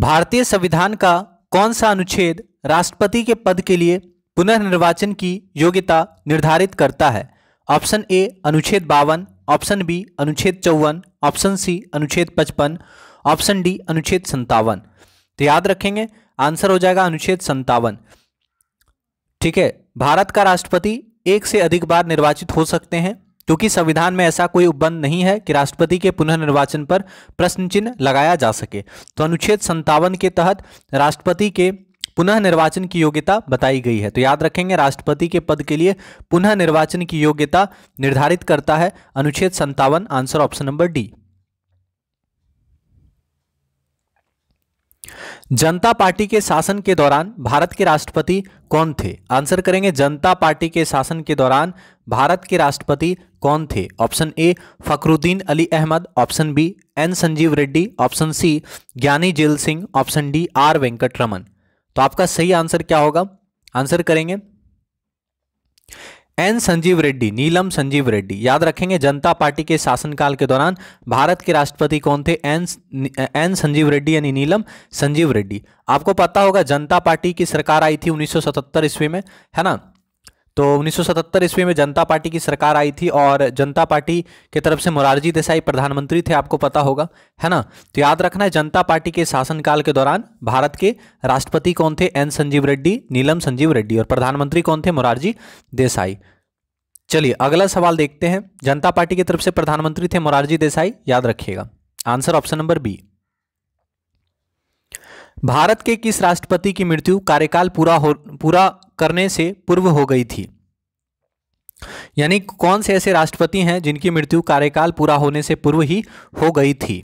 भारतीय संविधान का कौन सा अनुच्छेद राष्ट्रपति के पद के लिए पुनर्निर्वाचन की योग्यता निर्धारित करता है ऑप्शन ए अनुच्छेद बावन ऑप्शन बी अनुच्छेद चौवन ऑप्शन सी अनुच्छेद पचपन ऑप्शन डी अनुच्छेद संतावन तो याद रखेंगे आंसर हो जाएगा अनुच्छेद संतावन ठीक है भारत का राष्ट्रपति एक से अधिक बार निर्वाचित हो सकते हैं क्योंकि संविधान में ऐसा कोई उपबंध नहीं है कि राष्ट्रपति के पुनः निर्वाचन पर प्रश्न चिन्ह लगाया जा सके तो अनुच्छेद संतावन के तहत राष्ट्रपति के पुनः निर्वाचन की योग्यता बताई गई है तो याद रखेंगे राष्ट्रपति के पद के लिए पुनः निर्वाचन की योग्यता निर्धारित करता है अनुच्छेद संतावन answer option number D Janata Party के शासन के दौरान भारत के राष्ट्रपति कौन थे आंसर करेंगे जनता पार्टी के शासन के दौरान भारत के राष्ट्रपति कौन थे option A Fakhruddin Ali Ahmed option B N Sanjiva Reddy option C Giani Zail Singh option D R Venkataraman तो आपका सही आंसर क्या होगा आंसर करेंगे एन संजीव रेड्डी नीलम संजीव रेड्डी याद रखेंगे जनता पार्टी के शासनकाल के दौरान भारत के राष्ट्रपति कौन थे एन एन संजीव रेड्डी यानी नीलम संजीव रेड्डी आपको पता होगा जनता पार्टी की सरकार आई थी 1977 ईस्वी में है ना तो 1977 ईस्वी में जनता पार्टी की सरकार आई थी और जनता पार्टी के तरफ से मोरारजी देसाई प्रधानमंत्री थे आपको पता होगा है ना तो याद रखना है जनता पार्टी के शासनकाल के दौरान भारत के राष्ट्रपति कौन थे एन संजीव रेड्डी नीलम संजीव रेड्डी और प्रधानमंत्री कौन थे मोरारजी देसाई चलिए अगला सवाल देखते हैं जनता पार्टी की तरफ से प्रधानमंत्री थे मोरारजी देसाई याद रखिएगा answer option number B Bharat के किस राष्ट्रपति की मृत्यु कार्यकाल पूरा हो पूरा करने से पूर्व हो गई थी यानी कौन से ऐसे राष्ट्रपति हैं जिनकी मृत्यु कार्यकाल पूरा होने से पूर्व ही हो गई थी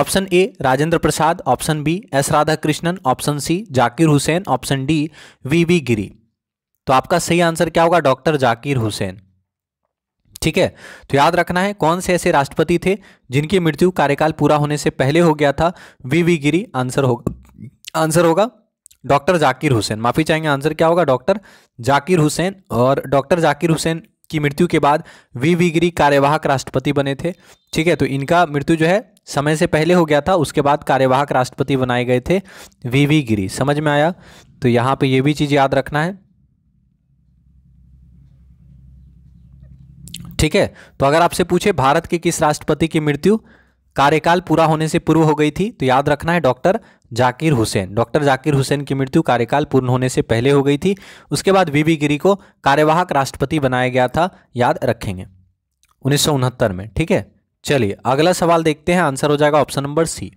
option A Rajendra Prasad option B S Radhakrishnan option C Zakir Hussain option D V V Giri तो आपका सही आंसर क्या होगा डॉक्टर जाकिर हुसैन ठीक है तो याद रखना है कौन से ऐसे राष्ट्रपति थे जिनकी मृत्यु कार्यकाल पूरा होने से पहले हो गया था वी वी गिरी आंसर होगा आंसर होगा डॉक्टर जाकिर हुसैन माफ़ी चाहेंगे आंसर क्या होगा डॉक्टर जाकिर हुसैन और डॉक्टर जाकिर हुसैन की मृत्यु के बाद वी वी गिरी कार्यवाहक राष्ट्रपति बने थे ठीक है तो इनका मृत्यु जो है समय से पहले हो गया था उसके बाद कार्यवाहक राष्ट्रपति बनाए गए थे वी वी गिरी समझ में आया तो यहाँ पे ये भी चीज़ याद रखना है ठीक है तो अगर आपसे पूछे भारत के किस राष्ट्रपति की मृत्यु कार्यकाल पूरा होने से पूर्व हो गई थी तो याद रखना है डॉक्टर जाकिर हुसैन डॉक्टर जाकिर हुसैन की मृत्यु कार्यकाल पूर्ण होने से पहले हो गई थी उसके बाद वीबी गिरी को कार्यवाहक राष्ट्रपति बनाया गया था याद रखेंगे उन्नीस में ठीक है चलिए अगला सवाल देखते हैं आंसर हो जाएगा ऑप्शन नंबर सी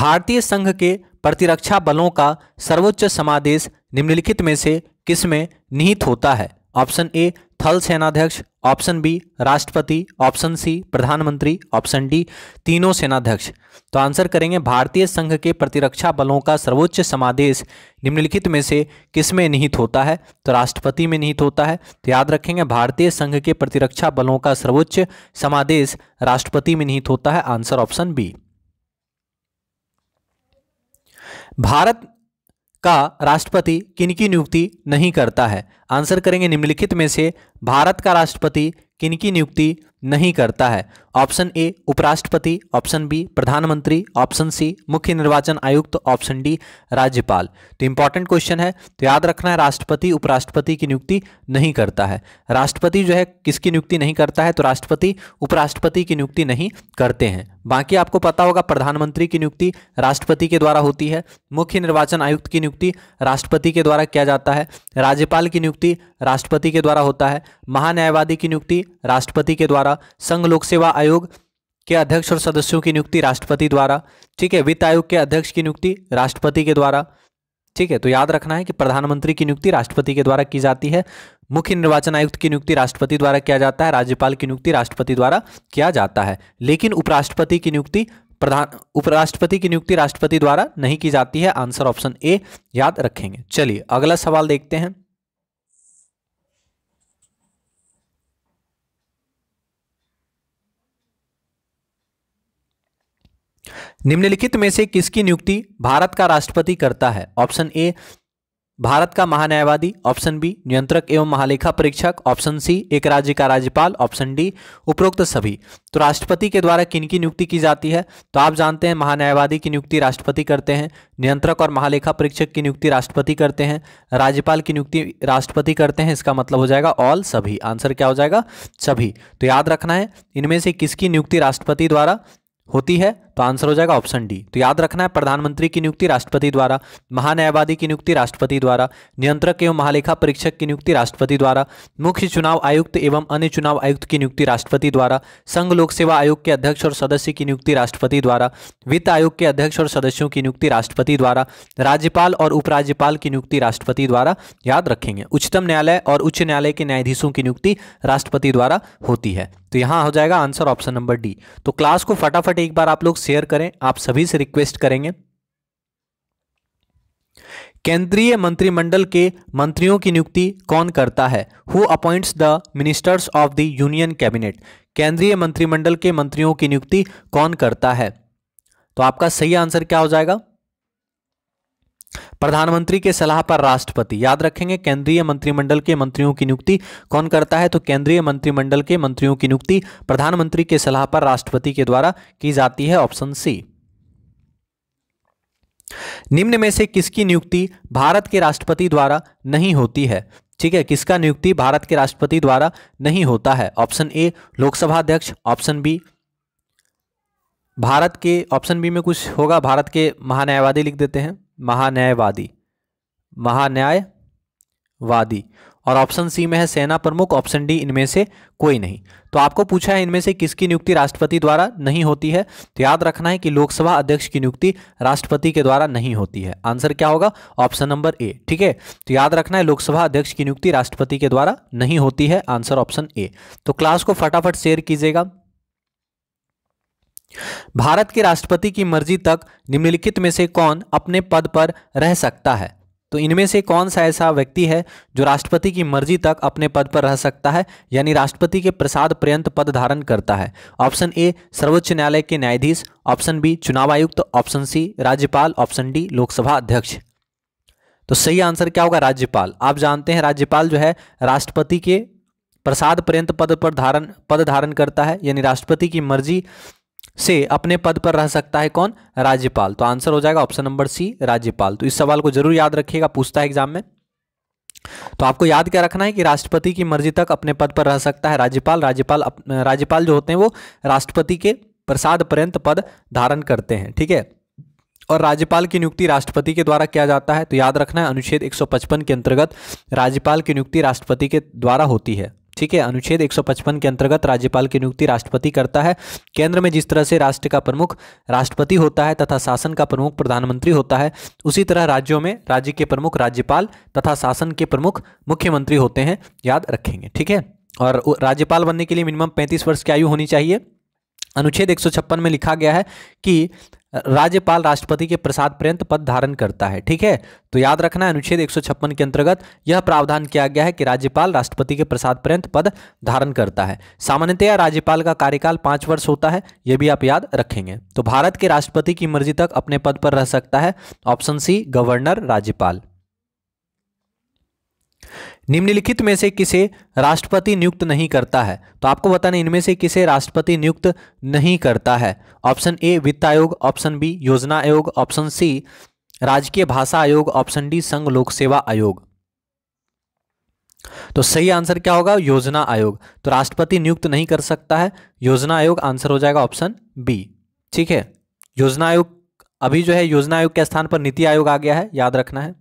भारतीय संघ के प्रतिरक्षा बलों का सर्वोच्च समादेश निम्नलिखित में से किसमें निहित होता है ऑप्शन ए थल सेनाध्यक्ष ऑप्शन बी राष्ट्रपति ऑप्शन सी प्रधानमंत्री ऑप्शन डी तीनों सेनाध्यक्ष तो आंसर करेंगे भारतीय संघ के प्रतिरक्षा बलों का सर्वोच्च समादेश निम्नलिखित में से किस में निहित होता है तो राष्ट्रपति में निहित होता है तो याद रखेंगे भारतीय संघ के प्रतिरक्षा बलों का सर्वोच्च समादेश राष्ट्रपति में निहित होता है आंसर ऑप्शन बी भारत का राष्ट्रपति किनकी नियुक्ति नहीं करता है आंसर करेंगे निम्नलिखित में से भारत का राष्ट्रपति किनकी नियुक्ति नहीं करता है ऑप्शन ए उपराष्ट्रपति ऑप्शन बी प्रधानमंत्री ऑप्शन सी मुख्य निर्वाचन आयुक्त ऑप्शन डी राज्यपाल तो इंपॉर्टेंट क्वेश्चन है तो याद रखना है राष्ट्रपति उपराष्ट्रपति की नियुक्ति नहीं करता है राष्ट्रपति जो है किसकी नियुक्ति नहीं करता है तो राष्ट्रपति उपराष्ट्रपति की नियुक्ति नहीं करते हैं बाकी आपको पता होगा प्रधानमंत्री की नियुक्ति राष्ट्रपति के द्वारा होती है मुख्य निर्वाचन आयुक्त की नियुक्ति राष्ट्रपति के द्वारा किया जाता है राज्यपाल की नियुक्ति राष्ट्रपति के द्वारा होता है महान्यायवादी की नियुक्ति राष्ट्रपति के द्वारा संघ लोक सेवा आयोग आयोग के अध्यक्ष और सदस्यों की नियुक्ति राष्ट्रपति द्वारा ठीक है वित्त आयोग के अध्यक्ष की नियुक्ति राष्ट्रपति के द्वारा ठीक है तो याद रखना है कि प्रधानमंत्री की नियुक्ति राष्ट्रपति के द्वारा की जाती है मुख्य निर्वाचन आयुक्त की नियुक्ति राष्ट्रपति द्वारा किया जाता है राज्यपाल की नियुक्ति राष्ट्रपति द्वारा किया जाता है लेकिन उपराष्ट्रपति की नियुक्ति प्रधान उपराष्ट्रपति की नियुक्ति राष्ट्रपति द्वारा नहीं की जाती है आंसर ऑप्शन ए याद रखेंगे चलिए अगला सवाल देखते हैं निम्नलिखित में से किसकी नियुक्ति भारत का राष्ट्रपति करता है ऑप्शन ए भारत का महान्यायवादी ऑप्शन बी नियंत्रक एवं महालेखा परीक्षक ऑप्शन सी एक राज्य का राज्यपाल ऑप्शन डी उपरोक्त सभी तो राष्ट्रपति के द्वारा किन की नियुक्ति की जाती है तो आप जानते हैं महान्यायवादी की नियुक्ति राष्ट्रपति करते हैं नियंत्रक और महालेखा परीक्षक की नियुक्ति राष्ट्रपति करते हैं राज्यपाल की नियुक्ति राष्ट्रपति करते हैं इसका मतलब हो जाएगा ऑल सभी आंसर क्या हो जाएगा सभी तो याद रखना है इनमें से किसकी नियुक्ति राष्ट्रपति द्वारा होती है तो आंसर हो जाएगा ऑप्शन डी तो याद रखना है प्रधानमंत्री की नियुक्ति राष्ट्रपति द्वारा महान्यायवादी की नियुक्ति राष्ट्रपति द्वारा नियंत्रक एवं महालेखा परीक्षक की नियुक्ति राष्ट्रपति द्वारा मुख्य चुनाव आयुक्त एवं अन्य चुनाव आयुक्त की नियुक्ति राष्ट्रपति द्वारा संघ लोक सेवा आयोग के अध्यक्ष और सदस्य की नियुक्ति राष्ट्रपति द्वारा वित्त आयोग के अध्यक्ष और सदस्यों की नियुक्ति राष्ट्रपति द्वारा राज्यपाल और उपराज्यपाल की नियुक्ति राष्ट्रपति द्वारा याद रखेंगे उच्चतम न्यायालय और उच्च न्यायालय के न्यायाधीशों की नियुक्ति राष्ट्रपति द्वारा होती है तो यहाँ हो जाएगा आंसर ऑप्शन नंबर डी तो क्लास को फटाफट एक बार आप लोग शेयर करें आप सभी से रिक्वेस्ट करेंगे केंद्रीय मंत्रिमंडल के मंत्रियों की नियुक्ति कौन करता है who appoints the ministers of the Union cabinet केंद्रीय मंत्रिमंडल के मंत्रियों की नियुक्ति कौन करता है तो आपका सही आंसर क्या हो जाएगा प्रधानमंत्री के सलाह पर राष्ट्रपति याद रखेंगे केंद्रीय मंत्रिमंडल के मंत्रियों की नियुक्ति कौन करता है तो केंद्रीय मंत्रिमंडल के मंत्रियों की नियुक्ति प्रधानमंत्री के सलाह पर राष्ट्रपति के द्वारा की जाती है ऑप्शन सी निम्न में से किसकी नियुक्ति भारत के राष्ट्रपति द्वारा नहीं होती है ठीक है किसका नियुक्ति भारत के राष्ट्रपति द्वारा नहीं होता है ऑप्शन ए लोकसभा अध्यक्ष ऑप्शन बी भारत के ऑप्शन बी में कुछ होगा भारत के महान्यायवादी लिख देते हैं महान्यायवादी महान्यायवादी और ऑप्शन सी में है सेना प्रमुख ऑप्शन डी इनमें से कोई नहीं तो आपको पूछा है इनमें से किसकी नियुक्ति राष्ट्रपति द्वारा नहीं होती है तो याद रखना है कि लोकसभा अध्यक्ष की नियुक्ति राष्ट्रपति के द्वारा नहीं होती है आंसर क्या होगा ऑप्शन नंबर ए ठीक है तो याद रखना है लोकसभा अध्यक्ष की नियुक्ति राष्ट्रपति के द्वारा नहीं होती है आंसर ऑप्शन ए तो क्लास को फटाफट शेयर कीजिएगा भारत के राष्ट्रपति की मर्जी तक निम्नलिखित में से कौन अपने पद पर रह सकता है तो इनमें से कौन सा ऐसा व्यक्ति है जो राष्ट्रपति की मर्जी तक अपने पद पर रह सकता है यानी राष्ट्रपति के प्रसाद पर्यंत पद धारण करता है ऑप्शन ए सर्वोच्च न्यायालय के न्यायाधीश ऑप्शन बी चुनाव आयुक्त ऑप्शन सी राज्यपाल ऑप्शन डी लोकसभा अध्यक्ष तो सही आंसर क्या होगा राज्यपाल आप जानते हैं राज्यपाल जो है राष्ट्रपति के प्रसाद पर्यंत पद पर धारण पद धारण करता है यानी राष्ट्रपति की मर्जी से अपने पद पर रह सकता है कौन राज्यपाल तो आंसर हो जाएगा ऑप्शन नंबर सी राज्यपाल तो इस सवाल को जरूर याद रखिएगा पूछता है एग्जाम में तो आपको याद क्या रखना है कि राष्ट्रपति की मर्जी तक अपने पद पर रह सकता है राज्यपाल राज्यपाल राज्यपाल जो होते हैं वो राष्ट्रपति के प्रसाद पर्यंत पद धारण करते हैं ठीक है और राज्यपाल की नियुक्ति राष्ट्रपति के द्वारा किया जाता है तो याद रखना है अनुच्छेद 155 के अंतर्गत राज्यपाल की नियुक्ति राष्ट्रपति के द्वारा होती है ठीक है अनुच्छेद 155 के अंतर्गत राज्यपाल की नियुक्ति राष्ट्रपति करता है केंद्र में जिस तरह से राष्ट्र का प्रमुख राष्ट्रपति होता है तथा शासन का प्रमुख प्रधानमंत्री होता है उसी तरह राज्यों में राज्य के प्रमुख राज्यपाल तथा शासन के प्रमुख मुख्यमंत्री होते हैं याद रखेंगे ठीक है और राज्यपाल बनने के लिए मिनिमम पैंतीस वर्ष की आयु होनी चाहिए अनुच्छेद एक में लिखा गया है कि राज्यपाल राष्ट्रपति के प्रसाद पर्यंत पद धारण करता है ठीक है तो याद रखना अनुच्छेद एक के अंतर्गत यह प्रावधान किया गया है कि राज्यपाल राष्ट्रपति के प्रसाद पर्यंत पद धारण करता है सामान्यतया राज्यपाल का कार्यकाल पाँच वर्ष होता है यह भी आप याद रखेंगे तो भारत के राष्ट्रपति की मर्जी तक अपने पद पर रह सकता है ऑप्शन सी गवर्नर राज्यपाल निम्नलिखित में से किसे राष्ट्रपति नियुक्त नहीं करता है तो आपको बताना इनमें से किसे राष्ट्रपति नियुक्त नहीं करता है ऑप्शन ए वित्त आयोग ऑप्शन बी योजना आयोग ऑप्शन सी राजकीय भाषा आयोग ऑप्शन डी संघ लोक सेवा आयोग तो सही आंसर क्या होगा योजना आयोग तो राष्ट्रपति नियुक्त नहीं कर सकता है योजना आयोग आंसर हो जाएगा ऑप्शन बी ठीक है योजना आयोग अभी जो है योजना आयोग के स्थान पर नीति आयोग आ गया है याद रखना है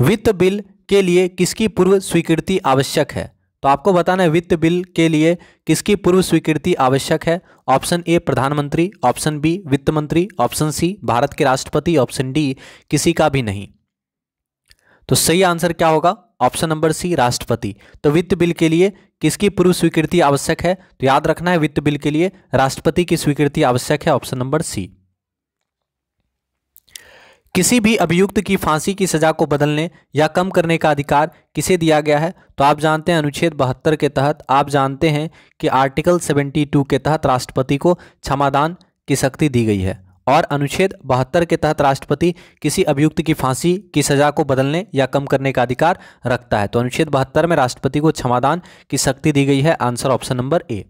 वित्त बिल के लिए किसकी पूर्व स्वीकृति आवश्यक है तो आपको बताना है वित्त बिल के लिए किसकी पूर्व स्वीकृति आवश्यक है ऑप्शन ए प्रधानमंत्री ऑप्शन बी वित्त मंत्री ऑप्शन सी भारत के राष्ट्रपति ऑप्शन डी किसी का भी नहीं तो सही आंसर क्या होगा ऑप्शन नंबर सी राष्ट्रपति तो वित्त बिल के लिए किसकी पूर्व स्वीकृति आवश्यक है तो याद रखना है वित्त बिल के लिए राष्ट्रपति की स्वीकृति आवश्यक है ऑप्शन नंबर सी किसी भी अभियुक्त की फांसी की सजा को बदलने या कम करने का अधिकार किसे दिया गया है तो आप जानते हैं अनुच्छेद बहत्तर के तहत आप जानते हैं कि आर्टिकल 72 के तहत राष्ट्रपति को क्षमादान की शक्ति दी गई है और अनुच्छेद बहत्तर के तहत राष्ट्रपति किसी अभियुक्त की फांसी की सजा को बदलने या कम करने का अधिकार रखता है तो अनुच्छेद बहत्तर में राष्ट्रपति को क्षमादान की शक्ति दी गई है आंसर ऑप्शन नंबर ए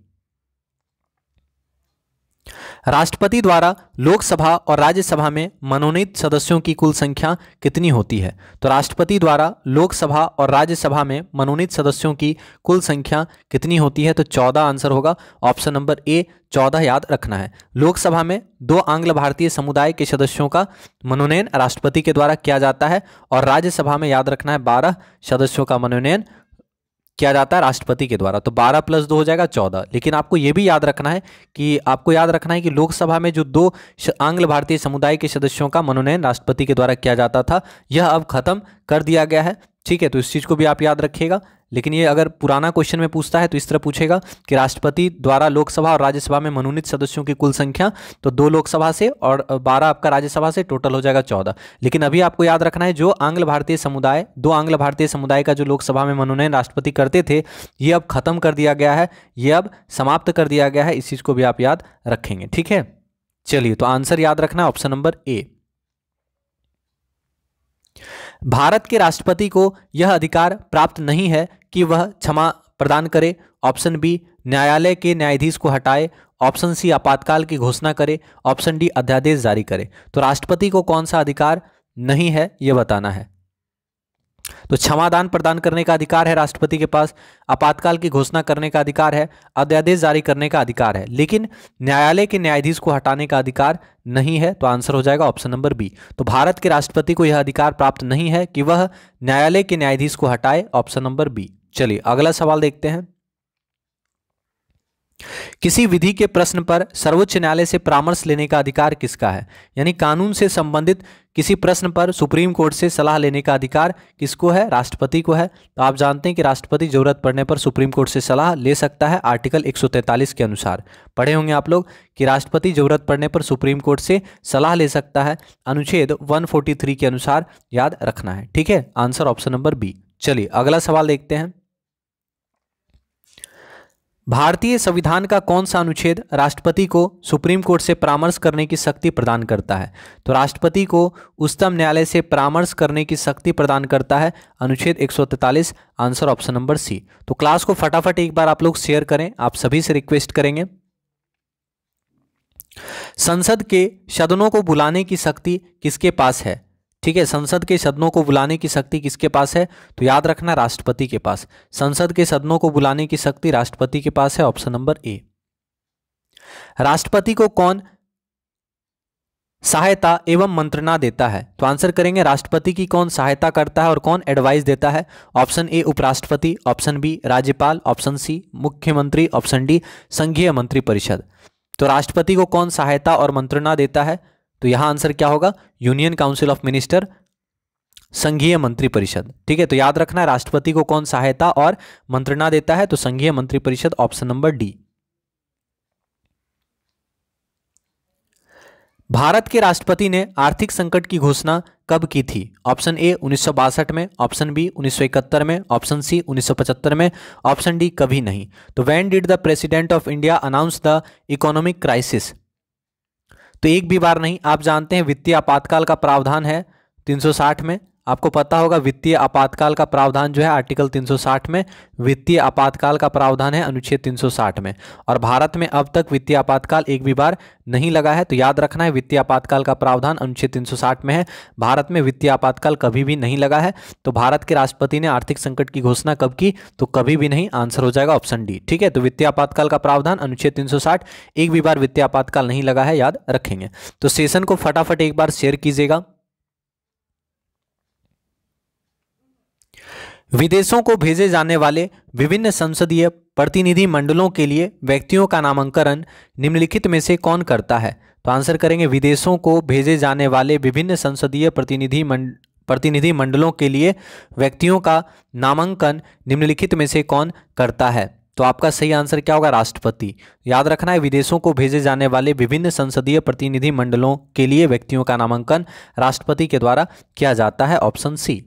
राष्ट्रपति द्वारा लोकसभा और राज्यसभा में मनोनीत सदस्यों की कुल संख्या कितनी होती है तो राष्ट्रपति द्वारा लोकसभा और राज्यसभा में मनोनीत सदस्यों की कुल संख्या कितनी होती है तो चौदह आंसर होगा ऑप्शन नंबर ए चौदह याद रखना है लोकसभा में दो आंग्ल भारतीय समुदाय के सदस्यों का मनोनयन राष्ट्रपति के द्वारा किया जाता है और राज्यसभा में याद रखना है बारह सदस्यों का मनोनयन किया जाता है राष्ट्रपति के द्वारा तो 12 प्लस दो हो जाएगा 14 लेकिन आपको यह भी याद रखना है कि आपको याद रखना है कि लोकसभा में जो दो आंग्ल भारतीय समुदाय के सदस्यों का मनोनयन राष्ट्रपति के द्वारा किया जाता था यह अब खत्म कर दिया गया है ठीक है तो इस चीज़ को भी आप याद रखिएगा लेकिन ये अगर पुराना क्वेश्चन में पूछता है तो इस तरह पूछेगा कि राष्ट्रपति द्वारा लोकसभा और राज्यसभा में मनोनीत सदस्यों की कुल संख्या तो दो लोकसभा से और बारह आपका राज्यसभा से टोटल हो जाएगा चौदह लेकिन अभी आपको याद रखना है जो आंग्ल भारतीय समुदाय दो आंग्ल भारतीय समुदाय का जो लोकसभा में मनोनयन राष्ट्रपति करते थे ये अब खत्म कर दिया गया है ये अब समाप्त कर दिया गया है इस चीज़ को भी आप याद रखेंगे ठीक है चलिए तो आंसर याद रखना ऑप्शन नंबर ए भारत के राष्ट्रपति को यह अधिकार प्राप्त नहीं है कि वह क्षमा प्रदान करे ऑप्शन बी न्यायालय के न्यायाधीश को हटाए ऑप्शन सी आपातकाल की घोषणा करे ऑप्शन डी अध्यादेश जारी करे तो राष्ट्रपति को कौन सा अधिकार नहीं है यह बताना है तो क्षमादान प्रदान करने का अधिकार है राष्ट्रपति के पास आपातकाल की घोषणा करने का अधिकार है अध्यादेश जारी करने का अधिकार है लेकिन न्यायालय के न्यायाधीश को हटाने का अधिकार नहीं है तो आंसर हो जाएगा ऑप्शन नंबर बी तो भारत के राष्ट्रपति को यह अधिकार प्राप्त नहीं है कि वह न्यायालय के न्यायाधीश को हटाए ऑप्शन नंबर बी चलिए अगला सवाल देखते हैं किसी विधि के प्रश्न पर सर्वोच्च न्यायालय से परामर्श लेने का अधिकार किसका है यानी कानून से संबंधित किसी प्रश्न पर सुप्रीम कोर्ट से सलाह लेने का अधिकार किसको है राष्ट्रपति को है तो आप जानते हैं कि राष्ट्रपति जरूरत पड़ने पर सुप्रीम कोर्ट से सलाह ले सकता है आर्टिकल 143 के अनुसार पढ़े होंगे आप लोग कि राष्ट्रपति जरूरत पड़ने पर सुप्रीम कोर्ट से सलाह ले सकता है अनुच्छेद वन के अनुसार याद रखना है ठीक है आंसर ऑप्शन नंबर बी चलिए अगला सवाल देखते हैं भारतीय संविधान का कौन सा अनुच्छेद राष्ट्रपति को सुप्रीम कोर्ट से परामर्श करने की शक्ति प्रदान करता है तो राष्ट्रपति को उच्चतम न्यायालय से परामर्श करने की शक्ति प्रदान करता है अनुच्छेद 143 आंसर ऑप्शन नंबर सी तो क्लास को फटाफट एक बार आप लोग शेयर करें आप सभी से रिक्वेस्ट करेंगे संसद के सदनों को बुलाने की शक्ति किसके पास है ठीक है संसद के सदनों को बुलाने की शक्ति किसके पास है तो याद रखना राष्ट्रपति के पास संसद के सदनों को बुलाने की शक्ति राष्ट्रपति के पास है ऑप्शन नंबर ए राष्ट्रपति को कौन सहायता एवं मंत्रणा देता है तो आंसर करेंगे राष्ट्रपति की कौन सहायता करता है और कौन एडवाइस देता है ऑप्शन ए उपराष्ट्रपति ऑप्शन बी राज्यपाल ऑप्शन सी मुख्यमंत्री ऑप्शन डी संघीय मंत्री परिषद तो राष्ट्रपति को कौन सहायता और मंत्रणा देता है तो यहां आंसर क्या होगा यूनियन काउंसिल ऑफ मिनिस्टर संघीय मंत्रिपरिषद ठीक है तो याद रखना है राष्ट्रपति को कौन सहायता और मंत्रणा देता है तो संघीय मंत्रिपरिषद ऑप्शन नंबर डी भारत के राष्ट्रपति ने आर्थिक संकट की घोषणा कब की थी ऑप्शन ए उन्नीस में ऑप्शन बी उन्नीस में ऑप्शन सी उन्नीस में ऑप्शन डी कभी नहीं तो when did the president of India announce the economic crisis तो एक भी बार नहीं आप जानते हैं वित्तीय आपातकाल का प्रावधान है 360 में आपको पता होगा वित्तीय आपातकाल का प्रावधान जो है आर्टिकल 360 में वित्तीय आपातकाल का प्रावधान है अनुच्छेद 360 में और भारत में अब तक वित्तीय आपातकाल एक भी बार नहीं लगा है तो याद रखना है वित्तीय आपातकाल का प्रावधान अनुच्छेद 360 में है भारत में वित्तीय आपातकाल कभी भी नहीं लगा है तो भारत के राष्ट्रपति ने आर्थिक संकट की घोषणा कब की तो कभी भी नहीं आंसर हो जाएगा ऑप्शन डी ठीक है तो वित्तीय आपातकाल का प्रावधान अनुच्छेद तीन एक भी बार वित्तीय आपातकाल नहीं लगा है याद रखेंगे तो सेशन को फटाफट एक बार शेयर कीजिएगा विदेशों को भेजे जाने वाले विभिन्न संसदीय प्रतिनिधि मंडलों के लिए व्यक्तियों का नामांकन निम्नलिखित में से कौन करता है तो आंसर करेंगे विदेशों को भेजे जाने वाले विभिन्न संसदीय प्रतिनिधि मंड प्रतिनिधि मंडलों के लिए व्यक्तियों का नामांकन निम्नलिखित में से कौन करता है तो आपका सही आंसर क्या होगा राष्ट्रपति याद रखना है विदेशों को भेजे जाने वाले विभिन्न संसदीय प्रतिनिधि मंडलों के लिए व्यक्तियों का नामांकन राष्ट्रपति के द्वारा किया जाता है ऑप्शन सी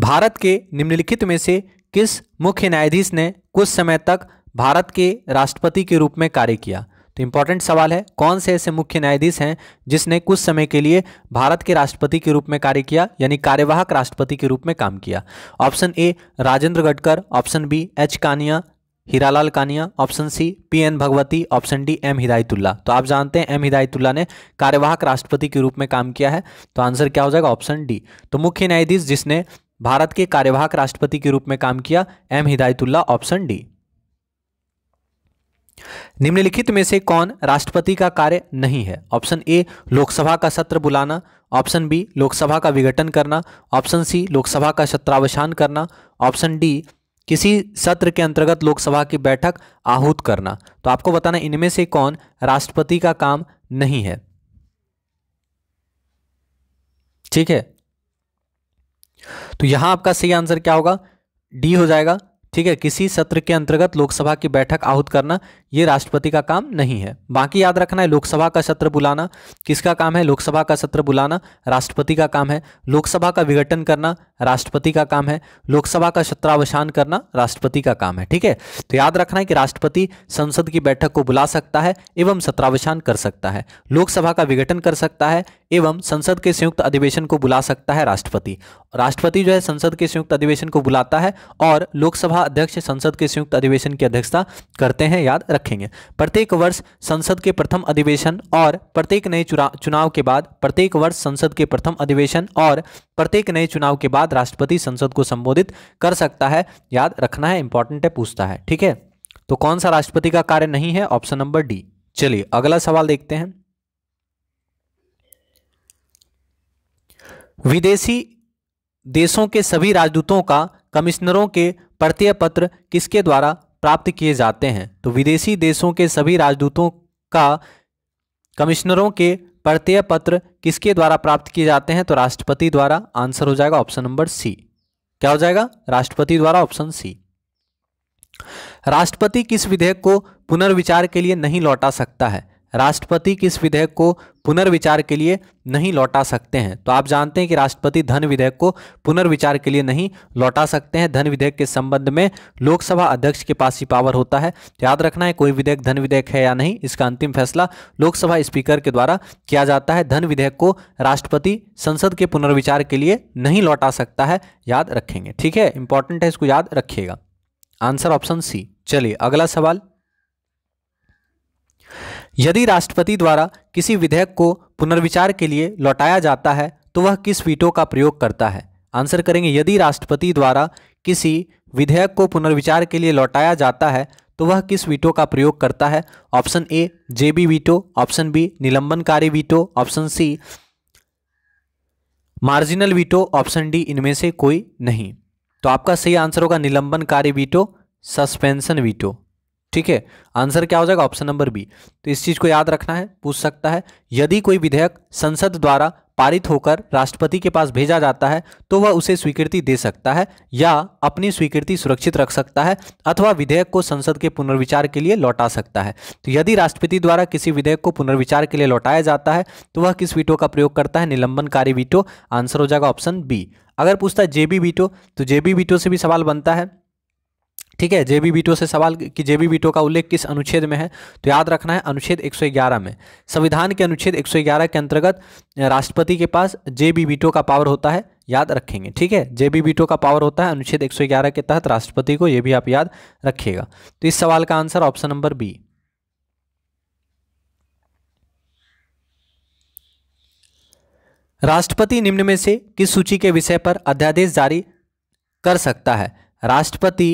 भारत के निम्नलिखित में से किस मुख्य न्यायाधीश ने कुछ समय तक भारत के राष्ट्रपति के रूप में कार्य किया तो इंपॉर्टेंट सवाल है कौन से ऐसे मुख्य न्यायाधीश हैं जिसने कुछ समय के लिए भारत के राष्ट्रपति के रूप में कार्य किया यानी कार्यवाहक राष्ट्रपति के रूप में काम किया option A Rajendra Gadkar option B H Kania Hiralal Kania option C P N Bhagwati option D M Hidayatullah तो आप जानते हैं एम हिदायतुल्ला ने कार्यवाहक राष्ट्रपति के रूप में काम किया है तो आंसर क्या हो जाएगा ऑप्शन डी तो मुख्य न्यायाधीश जिसने भारत के कार्यवाहक राष्ट्रपति के रूप में काम किया एम हिदायतुल्ला ऑप्शन डी निम्नलिखित में से कौन राष्ट्रपति का कार्य नहीं है ऑप्शन ए लोकसभा का सत्र बुलाना ऑप्शन बी लोकसभा का विघटन करना ऑप्शन सी लोकसभा का सत्रावसान करना ऑप्शन डी किसी सत्र के अंतर्गत लोकसभा की बैठक आहूत करना तो आपको बताना इनमें से कौन राष्ट्रपति का काम नहीं है ठीक है तो यहां आपका सही आंसर क्या होगा डी हो जाएगा ठीक है किसी सत्र के अंतर्गत लोकसभा की बैठक आहूत करना ये राष्ट्रपति का काम नहीं है बाकी याद रखना है लोकसभा का सत्र बुलाना किसका काम है लोकसभा का सत्र बुलाना राष्ट्रपति का काम है लोकसभा का विघटन करना राष्ट्रपति का काम है लोकसभा का सत्रावसान करना राष्ट्रपति का काम है ठीक है तो याद रखना है कि राष्ट्रपति संसद की बैठक को बुला सकता है एवं सत्रावसान कर सकता है लोकसभा का विघटन कर सकता है एवं संसद के संयुक्त अधिवेशन को बुला सकता है राष्ट्रपति राष्ट्रपति जो है संसद के संयुक्त अधिवेशन को बुलाता है और लोकसभा अध्यक्ष संसद के संयुक्त अधिवेशन की अध्यक्षता करते हैं याद रखेंगे प्रत्येक वर्ष संसद के प्रथम अधिवेशन और प्रत्येक नए चुनाव के बाद प्रत्येक वर्ष संसद के प्रथम अधिवेशन और प्रत्येक नए चुनाव के बाद राष्ट्रपति संसद को संबोधित कर सकता है याद रखना है इंपॉर्टेंट है पूछता है ठीक है तो कौन सा राष्ट्रपति का कार्य नहीं है ऑप्शन नंबर डी चलिए अगला सवाल देखते हैं विदेशी देशों के सभी राजदूतों का कमिश्नरों के प्रत्यय पत्र किसके द्वारा प्राप्त किए जाते हैं तो विदेशी देशों के सभी राजदूतों का कमिश्नरों के प्रत्यय पत्र किसके द्वारा प्राप्त किए जाते हैं तो राष्ट्रपति द्वारा आंसर हो जाएगा ऑप्शन नंबर सी क्या हो जाएगा राष्ट्रपति द्वारा ऑप्शन सी राष्ट्रपति किस विधेयक को पुनर्विचार के लिए नहीं लौटा सकता है राष्ट्रपति किस विधेयक को पुनर्विचार के लिए नहीं लौटा सकते हैं तो आप जानते हैं कि राष्ट्रपति धन विधेयक को पुनर्विचार के लिए नहीं लौटा सकते हैं धन विधेयक के संबंध में लोकसभा अध्यक्ष के पास ही पावर होता है तो याद रखना है कोई विधेयक धन विधेयक है या नहीं इसका अंतिम फैसला लोकसभा स्पीकर के द्वारा किया जाता है धन विधेयक को राष्ट्रपति संसद के पुनर्विचार के लिए नहीं लौटा सकता है याद रखेंगे ठीक है इंपॉर्टेंट है इसको याद रखिएगा आंसर ऑप्शन सी चलिए अगला सवाल यदि राष्ट्रपति द्वारा किसी विधेयक को पुनर्विचार के लिए लौटाया जाता है तो वह किस वीटो का प्रयोग करता है आंसर करेंगे यदि राष्ट्रपति द्वारा किसी विधेयक को पुनर्विचार के लिए लौटाया जाता है तो वह किस वीटो का प्रयोग करता है ऑप्शन ए जेबी वीटो ऑप्शन बी निलंबनकारी veto option C marginal veto option D इनमें से कोई नहीं तो आपका सही आंसर होगा निलंबनकारी वीटो सस्पेंशन वीटो ठीक है आंसर क्या हो जाएगा ऑप्शन नंबर बी तो इस चीज़ को याद रखना है पूछ सकता है यदि कोई विधेयक संसद द्वारा पारित होकर राष्ट्रपति के पास भेजा जाता है तो वह उसे स्वीकृति दे सकता है या अपनी स्वीकृति सुरक्षित रख सकता है अथवा विधेयक को संसद के पुनर्विचार के लिए लौटा सकता है तो यदि राष्ट्रपति द्वारा किसी विधेयक को पुनर्विचार के लिए लौटाया जाता है तो वह किस वीटो का प्रयोग करता है निलंबनकारी वीटो आंसर हो जाएगा ऑप्शन बी अगर पूछता है जेबी वीटो तो जेबी वीटो से भी सवाल बनता है ठीक है जेबी बीटो से सवाल कि जेबी बीटो का उल्लेख किस अनुच्छेद में है तो याद रखना है अनुच्छेद 111 में संविधान के अनुच्छेद 111 के अंतर्गत राष्ट्रपति के पास जेबी बीटो का पावर होता है याद रखेंगे ठीक है जेबी बीटो का पावर होता है अनुच्छेद 111 के तहत राष्ट्रपति को यह भी आप याद रखिएगा तो इस सवाल का आंसर ऑप्शन नंबर बी राष्ट्रपति निम्न में से किस सूची के विषय पर अध्यादेश जारी कर सकता है राष्ट्रपति